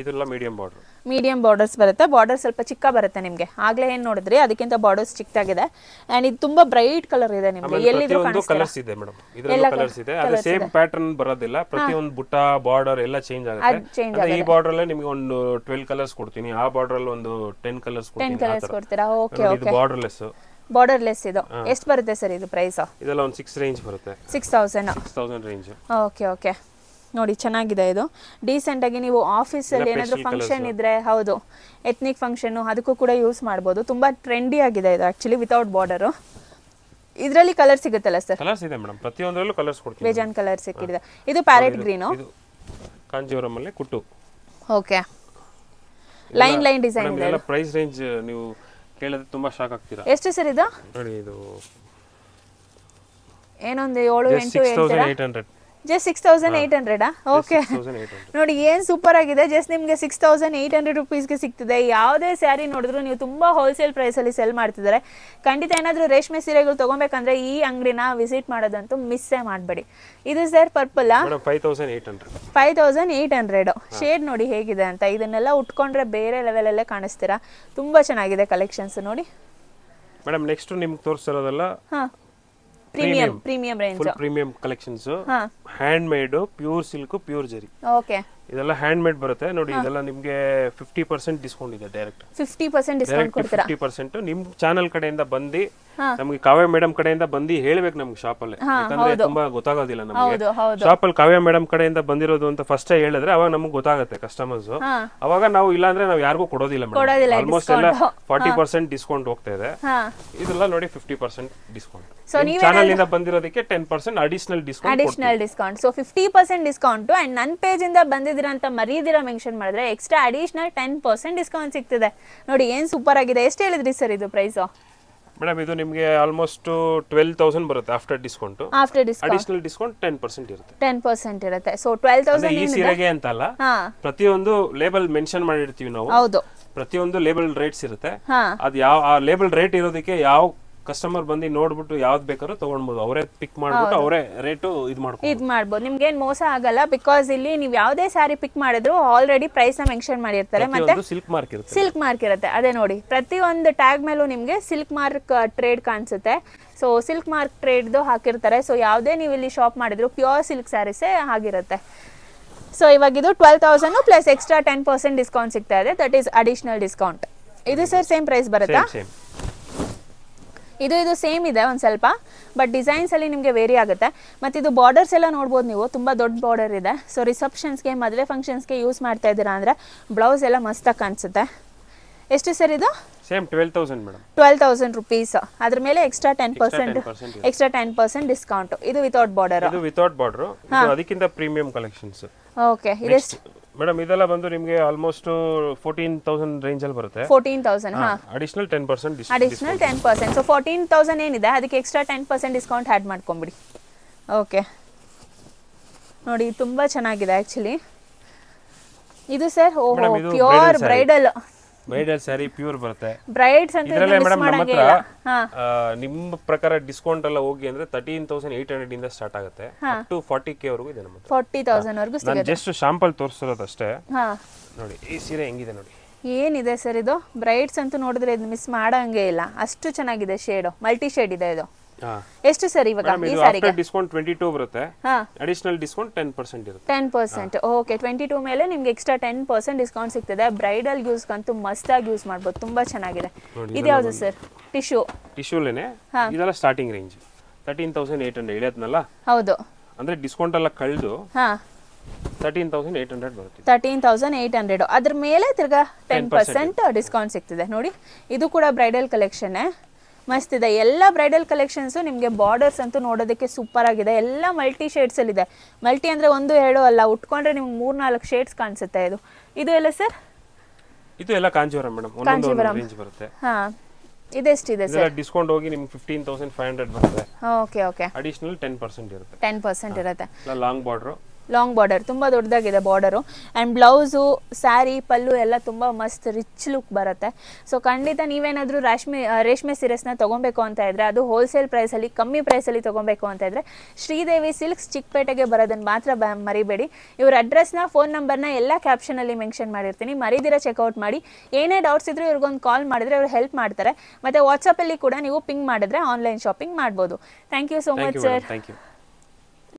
ಇದೆಲ್ಲ ಮೀಡಿಯಂ ಬಾರ್ಡರ್ ಮೀಡಿಯಂ ಬಾರ್ಡರ್ಸ್ ಬರುತ್ತೆ ಬಾರ್ಡರ್ ಸ್ವಲ್ಪ ಚಿಕ್ಕ ಬರುತ್ತೆ ನಿಮಗೆ ಆಗ್ಲೇ ಏನು ನೋಡಿದ್ರಿ ಅದಕ್ಕಿಂತ ಬಾರ್ಡರ್ಸ್ ಚಿಕ್ಕದಾಗಿದೆ ಅಂಡ್ ಇದು ತುಂಬಾ ಬ್ರೈಟ್ ಕಲರ್ ಇದೆ ನಿಮಗೆ ಎಲ್ಲಿದ್ರು ಕಲರ್ಸ್ ಇದೆ ಮೇಡಮ್ ಇದೆಲ್ಲ ಕಲರ್ಸ್ ಇದೆ ಅದೇ ಸೇಮ್ ಪ್ಯಾಟರ್ನ್ ಬರೋದಿಲ್ಲ ಪ್ರತಿಯೊಂದು ಬುಟ್ಟ ಬಾರ್ಡರ್ ಎಲ್ಲ ಚೇಂಜ್ ಆಗುತ್ತೆ ಈ ಬಾರ್ಡರ್ ಅಲ್ಲಿ ನಿಮಗೆ ಒಂದು 12 ಕಲರ್ಸ್ ಕೊಡ್ತೀನಿ ಆ ಬಾರ್ಡರ್ ಅಲ್ಲಿ ಒಂದು 10 ಕಲರ್ಸ್ ಕೊಡ್ತೀನಿ 10 ಕಲರ್ಸ್ ಕೊಡ್ತೀರಾ ಓಕೆ ಓಕೆ ಇದು ಬಾರ್ಡರ್ಲೆಸ್ ಬಾರ್ಡರ್ಲೆಸ್ ಇದು ಎಷ್ಟು ಬರುತ್ತೆ ಸರ್ ಇದು ಪ್ರೈಸ್ ಇದೆಲ್ಲ ಒಂದು 6 ರೇಂಜ್ ಬರುತ್ತೆ 6000 6000 ರೇಂಜ್ ಓಕೆ ಓಕೆ ನೋಡಿ ಚೆನ್ನಾಗಿದೆ ಇದು ಡೀಸೆಂಟ್ ಆಗಿ ನೀವು ಆಫೀಸಲ್ಲಿ ಏನಾದರೂ ಫಂಕ್ಷನ್ ಇದ್ರೆ ಹೌದು ಎಥ್ನಿಕ್ ಫಂಕ್ಷನ್ ಅದಕ್ಕೂ ಕೂಡ ಯೂಸ್ ಮಾಡಬಹುದು ತುಂಬಾ ಟ್ರೆಂಡಿ ಆಗಿದೆ ಇದು ಆ್ಯಕ್ಚುಲಿ ವಿತೌಟ್ ಬಾರ್ಡರ್ ಇದರಲ್ಲಿ ಕಲರ್ ಸಿಗುತ್ತಲ್ಲ ಸರ್ ಕಲರ್ಸ್ ಇದೆ ಮೇಡಮ್ ಪ್ರತಿಯೊಂದರಲ್ಲೂ ಕಲರ್ಸ್ ಕೊಡ್ತೀವಿ ಬೇಜಾನ್ ಕಲರ್ ಸಿಕ್ಕಿದೆ ಇದು ಪ್ಯಾರೆಟ್ ಗ್ರೀನು ಕಾಂಜೀವರಂ ಅಲ್ಲಿ ಕುಟ್ಟು ಓಕೆ ಲೈನ್ ಲೈನ್ ಡಿಸೈನ್ ಇದೆ ಎಲ್ಲ ಪ್ರೈಸ್ ರೇಂಜ್ ನೀವು ಕೇಳಿದ್ರೆ ತುಂಬಾ ಶಾಕ್ ಆಗ್ತೀರಾ ಎಷ್ಟು ಸರ್ ಇದು ನೋಡಿ ಇದು ಏನೊಂದು 7 8 800 ಜಸ್ಟ್ ಸಿಕ್ಸ್ ತೌಸಂಡ್ ಏಯ್ಟ್ ಹಂಡ್ರೆಡಾ ಓಕೆ ನೋಡಿ ಏನು ಸೂಪರ್ ಆಗಿದೆ ಜಸ್ಟ್ ನಿಮಗೆ ಸಿಕ್ಸ್ ತೌಸಂಡ್ ಏಯ್ಟ್ ಹಂಡ್ರೆಡ್ ರುಪೀಸ್ಗೆ ಸಿಗ್ತದೆ ಯಾವುದೇ ಸ್ಯಾರಿ ನೋಡಿದ್ರು ನೀವು ತುಂಬ ಹೋಲ್ಸೇಲ್ ಪ್ರೈಸಲ್ಲಿ ಸೆಲ್ ಮಾಡ್ತಿದ್ದಾರೆ ಖಂಡಿತ ಏನಾದರೂ ರೇಷ್ಮೆ ಸೀರೆಗಳು ತೊಗೊಬೇಕಂದ್ರೆ ಈ ಅಂಗಡಿನ ವಿಸಿಟ್ ಮಾಡೋದಂತೂ ಮಿಸ್ಸೇ ಮಾಡಬೇಡಿ ಇದು sir purple five thousand eight hundred five eight shade ನೋಡಿ ಹೇಗಿದೆ ಅಂತ ಇದನ್ನೆಲ್ಲ ಉಟ್ಕೊಂಡ್ರೆ ಬೇರೆ ಲೆವೆಲಲ್ಲೇ ಕಾಣಿಸ್ತೀರಾ ತುಂಬ ಚೆನ್ನಾಗಿದೆ ಕಲೆಕ್ಷನ್ಸ್ ನೋಡಿ ಮೇಡಮ್ ನೆಕ್ಸ್ಟ್ ನಿಮ್ಗೆ ತೋರಿಸಿರೋದೆಲ್ಲ premium premium range full premium collections handmade pure silk pure zari okay ಇದೆಲ್ಲ ಹ್ಯಾಂಡ್ ಮೇಡ್ ಬರುತ್ತೆ ನೋಡಿ ಇದೆಲ್ಲ ನಿಮಗೆ ಫಿಫ್ಟಿ ಪರ್ಸೆಂಟ್ ಡಿಸ್ಕೌಂಟ್ ಇದೆ ಡೈರೆಕ್ಟ್ ಫಿಫ್ಟಿ ಪರ್ಸೆಂಟ್ ಡಿಸ್ಕೌಂಟ್ ಕೊಡ್ತೀರಾ ಫಿಫ್ಟಿ ಪರ್ಸೆಂಟ್ ನಿಮ್ ಚಾನಲ್ ಕಡೆಯಿಂದ ಬಂದಿ ನಮಗೆ ಕಾವ್ಯ ಮೇಡಂ ಕಡೆಯಿಂದ ಬಂದಿ ಹೇಳ್ಬೇಕು ನಮ್ಗೆ ಶಾಪ್ ಅಲ್ಲಿ ಯಾಕಂದ್ರೆ ತುಂಬಾ ಗೊತ್ತಾಗೋದಿಲ್ಲ ನಮಗೆ ಶಾಪ್ ಅಲ್ಲಿ ಕಾವ್ಯ ಮೇಡಮ್ ಕಡೆಯಿಂದ ಬಂದಿರೋದು ಅಂತ ಫಸ್ಟ್ ಹೇಳಿದ್ರೆ ಅವಾಗ ನಮ್ಗೆ ಗೊತ್ತಾಗುತ್ತೆ ಕಸ್ಟಮರ್ಸ್ ಅವಾಗ ನಾವು ಇಲ್ಲ ಅಂದ್ರೆ ನಾವು ಯಾರಿಗೂ ಕೊಡೋದಿಲ್ಲ ಮೇಡಮ್ ಆಲ್ಮೋಸ್ಟ್ ಎಲ್ಲ ಫಾರ್ಟಿ ಪರ್ಸೆಂಟ್ ಡಿಸ್ಕೌಂಟ್ ಹೋಗ್ತಾ ಇದೆ ಇದೆಲ್ಲ ನೋಡಿ ಫಿಫ್ಟಿ ಪರ್ಸೆಂಟ್ ಡಿಸ್ಕೌಂಟ್ ಚಾನಲ್ ಇಂದ ಬಂದಿರೋದಕ್ಕೆ ten percent additional discount additional discount so fifty percent discount and ನನ್ನ ಪೇಜ್ ಇಂದ ಬಂದ ಮಾಡ್ಕೊಂಡಿದ್ದೀರಾ ಅಂತ ಮರೀದಿರ ಮೆನ್ಷನ್ ಮಾಡಿದ್ರೆ extra additional ten percent discount ಸಿಗ್ತದೆ ನೋಡಿ ಏನು ಸೂಪರ್ ಆಗಿದೆ ಎಷ್ಟು ಹೇಳಿದ್ರಿ ಸರ್ ಇದು ಪ್ರೈಸ್ ಮೇಡಮ್ ಇದು ನಿಮಗೆ ಆಲ್ಮೋಸ್ಟ್ ಟ್ವೆಲ್ ತೌಸಂಡ್ ಬರುತ್ತೆ after discount after discount additional discount ten percent ಇರುತ್ತೆ ಟೆನ್ ಪರ್ಸೆಂಟ್ ಇರುತ್ತೆ ಸೊ ಟ್ವೆಲ್ ತೌಸಂಡ್ ಈ ಸೀರೆಗೆ ಅಂತ ಅಲ್ಲ ಪ್ರತಿಯೊಂದು ಲೇಬಲ್ ಮೆನ್ಷನ್ ಮಾಡಿರ್ತೀವಿ ನಾವು ಹೌದು ಪ್ರತಿಯೊಂದು ಲೇಬಲ್ ರೇಟ್ಸ್ ಇರುತ್ತೆ ಅದು ಯಾವ ಆ ಲೇಬಲ್ ರೇಟ್ ಇರೋದಕ್ಕೆ ಯಾವ ಕಸ್ಟಮರ್ ಬಂದು ನೋಡ್ಬಿಟ್ಟು ಯಾವ್ದು ಬೇಕಾದ್ರೂ ತಗೊಂಡ್ಬೋದು ಅವರೇ ಪಿಕ್ ಮಾಡ್ಬಿಟ್ಟು ಅವರೇ ರೇಟು ಇದು ಮಾಡ್ಕೊ ಇದು ಮಾಡ್ಬೋದು ನಿಮ್ಗೆ ಮೋಸ ಆಗಲ್ಲ ಬಿಕಾಸ್ ಇಲ್ಲಿ ನೀವು ಯಾವುದೇ ಸ್ಯಾರಿ ಪಿಕ್ ಮಾಡಿದ್ರು ಆಲ್ರೆಡಿ ಪ್ರೈಸ್ ನ ಮೆನ್ಷನ್ ಮಾಡಿರ್ತಾರೆ ಮತ್ತೆ ಸಿಲ್ಕ್ ಮಾರ್ಕ್ ಇರುತ್ತೆ ಸಿಲ್ಕ್ ಮಾರ್ಕ್ ಇರುತ್ತೆ ಅದೇ ನೋಡಿ ಪ್ರತಿಯೊಂದು ಟ್ಯಾಗ್ ಮೇಲೂ ನಿಮಗೆ ಸಿಲ್ಕ್ ಮಾರ್ಕ್ ಟ್ರೇಡ್ ಕಾಣಿಸುತ್ತೆ ಸೊ ಸಿಲ್ಕ್ ಮಾರ್ಕ್ ಟ್ರೇಡ್ದು ಹಾಕಿರ್ತಾರೆ ಸೊ ಯಾವುದೇ ನೀವು ಇಲ್ಲಿ ಶಾಪ್ ಮಾಡಿದ್ರು ಪ್ಯೂರ್ ಸಿಲ್ಕ್ ಸ್ಯಾರೀಸೇ ಆಗಿರುತ್ತೆ ಸೊ ಇವಾಗ ಇದು twelve thousand plus extra ten percent discount ಸಿಗ್ತಾ ಇದೆ ದಟ್ ಈಸ್ ಅಡಿಷನಲ್ ಡಿಸ್ಕೌಂಟ್ ಇದು ಸರ್ ಸೇಮ್ ಪ್ರೈಸ್ ಬರುತ್ತಾ ಇದು ಇದು ಸೇಮ್ ಇದೆ ಒಂದು ಸ್ವಲ್ಪ ಬಟ್ ಡಿಸೈನ್ಸ್ ಅಲ್ಲಿ ನಿಮಗೆ ವೇರಿ ಆಗುತ್ತೆ ಮತ್ತೆ ಇದು ಬಾರ್ಡರ್ಸ್ ಎಲ್ಲ ನೋಡ್ಬೋದು ನೀವು ತುಂಬಾ ದೊಡ್ಡ ಬಾರ್ಡರ್ ಇದೆ ಸೊ ರಿಸೆಪ್ಷನ್ಸ್ಗೆ ಮದುವೆ ಫಂಕ್ಷನ್ಸ್ಗೆ ಯೂಸ್ ಮಾಡ್ತಾ ಇದ್ದೀರಾ ಅಂದ್ರೆ ಬ್ಲೌಸ್ ಎಲ್ಲ ಮಸ್ತಾಗಿ ಕಾಣಿಸುತ್ತೆ ಎಷ್ಟು ಸರ್ ಇದು same twelve thousand madam twelve thousand rupees ಅದ್ರ ಮೇಲೆ extra ten percent extra ten percent discount ಇದು ವಿತೌಟ್ ಬಾರ್ಡರ್ ಇದು ವಿತೌಟ್ ಬಾರ್ಡರ್ ಅದಕ್ಕಿಂತ ಪ್ರೀಮಿಯಂ ಕಲೆಕ್ಷನ್ಸ್ ಓಕೆ ಇದೆಷ್ಟು ಮೇಡಮ್ ಇದೆಲ್ಲ ಬಂದು ನಿಮಗೆ ಆಲ್ಮೋಸ್ಟ್ ಫೋರ್ಟೀನ್ ತೌಸಂಡ್ ರೇಂಜ್ ಅಲ್ಲಿ ಬರುತ್ತೆ ಫೋರ್ಟೀನ್ ತೌಸಂಡ್ ಹಾ additional ten percent additional ten percent so fourteen thousand ಏನಿದೆ ಅದಕ್ಕೆ extra ten percent discount add ಮಾಡ್ಕೊಂಬಿಡಿ ಓಕೆ ನೋಡಿ ತುಂಬಾ ಚೆನ್ನಾಗಿದೆ ಆ್ಯಕ್ಚುಲಿ ಇದು ಸರ್ ಓಹೋ pure bridal bridal sari pure ಬರುತ್ತೆ ಬ್ರೈಡ್ಸ್ ಅಂತ ಇದರಲ್ಲೇ ನಮ್ಮ ಹತ್ರ ನಿಮ್ಮ ಪ್ರಕಾರ ಡಿಸ್ಕೌಂಟ್ ಎಲ್ಲ ಹೋಗಿ ಅಂದ್ರೆ ತರ್ಟೀನ್ ತೌಸಂಡ್ ಏಟ್ ಹಂಡ್ರೆಡ್ ಇಂದ ಸ್ಟಾರ್ಟ್ ಆಗುತ್ತೆ ಟು ಫಾರ್ಟಿ ಕೆ ವರೆಗೂ ಇದೆ ನಮ್ಮ ಫಾರ್ಟಿ ತೌಸಂಡ್ ವರೆಗೂ ನಾನು ಜಸ್ಟ್ ಶಾಂಪಲ್ ತೋರಿಸಿರೋದು ಅಷ್ಟೇ ನೋಡಿ ಈ ಸೀರೆ ಹೆಂಗಿದೆ ನೋಡಿ ಏನಿದೆ ಸರ್ ಇದು ಬ್ರೈಡ್ಸ್ ಅಂತೂ ನೋಡಿದ್ರೆ ಇದು ಮಿಸ್ ಮಾಡಂಗೇ ಇಲ್ಲ ಅಷ್ಟು ಚೆನ್ನಾಗಿದೆ ಶೇಡ್ ಮಲ್ಟಿ ಶೇಡ್ ಇದೆ ಇದು ಎಷ್ಟು ಸರ್ ಇವಾಗ ಈ ಸಾರಿಗೆ ಡಿಸ್ಕೌಂಟ್ 22 ಬರುತ್ತೆ ಹಾ ಅಡಿಷನಲ್ ಡಿಸ್ಕೌಂಟ್ 10% ಇರುತ್ತೆ 10% ಓಕೆ 22 ಮೇಲೆ ನಿಮಗೆ ಎಕ್ಸ್ಟ್ರಾ 10% ಡಿಸ್ಕೌಂಟ್ ಸಿಗ್ತದೆ ಬ್ರೈಡಲ್ ಯೂಸ್ ಕಂತು ಮಸ್ಟ್ ಆಗಿ ಯೂಸ್ ಮಾಡಬಹುದು ತುಂಬಾ ಚೆನ್ನಾಗಿದೆ ಇದು ಯಾವುದು ಸರ್ ಟಿಶ್ಯೂ ಟಿಶ್ಯೂ ಲೇನೆ ಇದೆಲ್ಲ ಸ್ಟಾರ್ಟಿಂಗ್ ರೇಂಜ್ 13800 ಹೇಳಿದ್ನಲ್ಲ ಹೌದು ಅಂದ್ರೆ ಡಿಸ್ಕೌಂಟ್ ಎಲ್ಲ ಕಳ್ದು ಹಾ 13800 ಬರುತ್ತೆ ತರ್ಟೀನ್ ತೌಸಂಡ್ ಮೇಲೆ ತಿರ್ಗಾ ಟೆನ್ ಪರ್ಸೆಂಟ್ ಡಿಸ್ಕೌಂಟ್ ಸಿಗ್ತದೆ ನೋಡಿ ಇದು ಕೂಡ ಬ್ರೈಡಲ್ ಕಲೆಕ್ಷನ್ ಮಸ್ತ್ ಇದೆ ಎಲ್ಲ ಬ್ರೈಡಲ್ ಕಲೆಕ್ಷನ್ಸ್ ನಿಮಗೆ ಬಾರ್ಡರ್ಸ್ ಅಂತೂ ನೋಡೋದಕ್ಕೆ ಸೂಪರ್ ಆಗಿದೆ ಎಲ್ಲ ಮಲ್ಟಿ ಅಲ್ಲಿ ಇದೆ ಮಲ್ಟಿ ಅಂದ್ರೆ ಒಂದು ಎರಡು ಅಲ್ಲ ಉಟ್ಕೊಂಡ್ರೆ ನಿಮ್ಗೆ ಮೂರು ನಾಲ್ಕು ಶೇಡ್ಸ್ ಕಾಣಿಸುತ್ತೆ ಇದು ಇದು ಎಲ್ಲ ಸರ್ ಇದು ಎಲ್ಲ ಕಾಂಜೀವರಂ ಮೇಡಮ್ ರೇಂಜ್ ಬರುತ್ತೆ ಹಾಂ ಇದೆ ಸರ್ ಡಿಸ್ಕೌಂಟ್ ಹೋಗಿ ನಿಮಗೆ ಫಿಫ್ಟೀನ್ ತೌಸಂಡ್ ಫೈವ್ ಹಂಡ್ರೆಡ್ ಬರುತ್ತೆ okay okay additional ten percent ಇರುತ್ತೆ ಟೆನ್ ಪರ್ಸೆಂಟ್ ಇರುತ್ತೆ ಲಾಂಗ್ ಬಾರ್ಡ್ರು ಲಾಂಗ್ ಬಾರ್ಡರ್ ತುಂಬ ದೊಡ್ಡದಾಗಿದೆ border and blouse sari pallu ಎಲ್ಲ ತುಂಬ ಮಸ್ತ್ ರಿಚ್ ಲುಕ್ ಬರುತ್ತೆ ಸೊ ಖಂಡಿತ ನೀವೇನಾದರೂ ರೇಷ್ಮೆ ರೇಷ್ಮೆ ಸೀರೆಸ್ನ ತೊಗೊಬೇಕು ಅಂತ ಇದ್ದರೆ ಅದು ಹೋಲ್ಸೇಲ್ ಪ್ರೈಸಲ್ಲಿ ಕಮ್ಮಿ ಪ್ರೈಸಲ್ಲಿ ತೊಗೊಬೇಕು ಅಂತ ಇದ್ದರೆ ಶ್ರೀದೇವಿ ಸಿಲ್ಕ್ಸ್ ಚಿಕ್ಕಪೇಟೆಗೆ ಬರೋದನ್ನು ಮಾತ್ರ ಬ ಮರಿಬೇಡಿ ಇವ್ರ ಅಡ್ರೆಸ್ನ ಫೋನ್ ನಂಬರ್ನ ಎಲ್ಲ ಕ್ಯಾಪ್ಷನಲ್ಲಿ ಮೆನ್ಷನ್ ಮಾಡಿರ್ತೀನಿ ಮರಿದಿರ ಚೆಕ್ಔಟ್ ಮಾಡಿ ಏನೇ ಡೌಟ್ಸ್ ಇದ್ರೂ ಇವ್ರಿಗೊಂದು ಕಾಲ್ ಮಾಡಿದರೆ ಅವ್ರು ಹೆಲ್ಪ್ ಮಾಡ್ತಾರೆ ಮತ್ತು ವಾಟ್ಸಪ್ಪಲ್ಲಿ ಕೂಡ ನೀವು ಪಿಂಗ್ ಮಾಡಿದ್ರೆ ಆನ್ಲೈನ್ ಶಾಪಿಂಗ್ ಮಾಡ್ಬೋದು thank you so much sir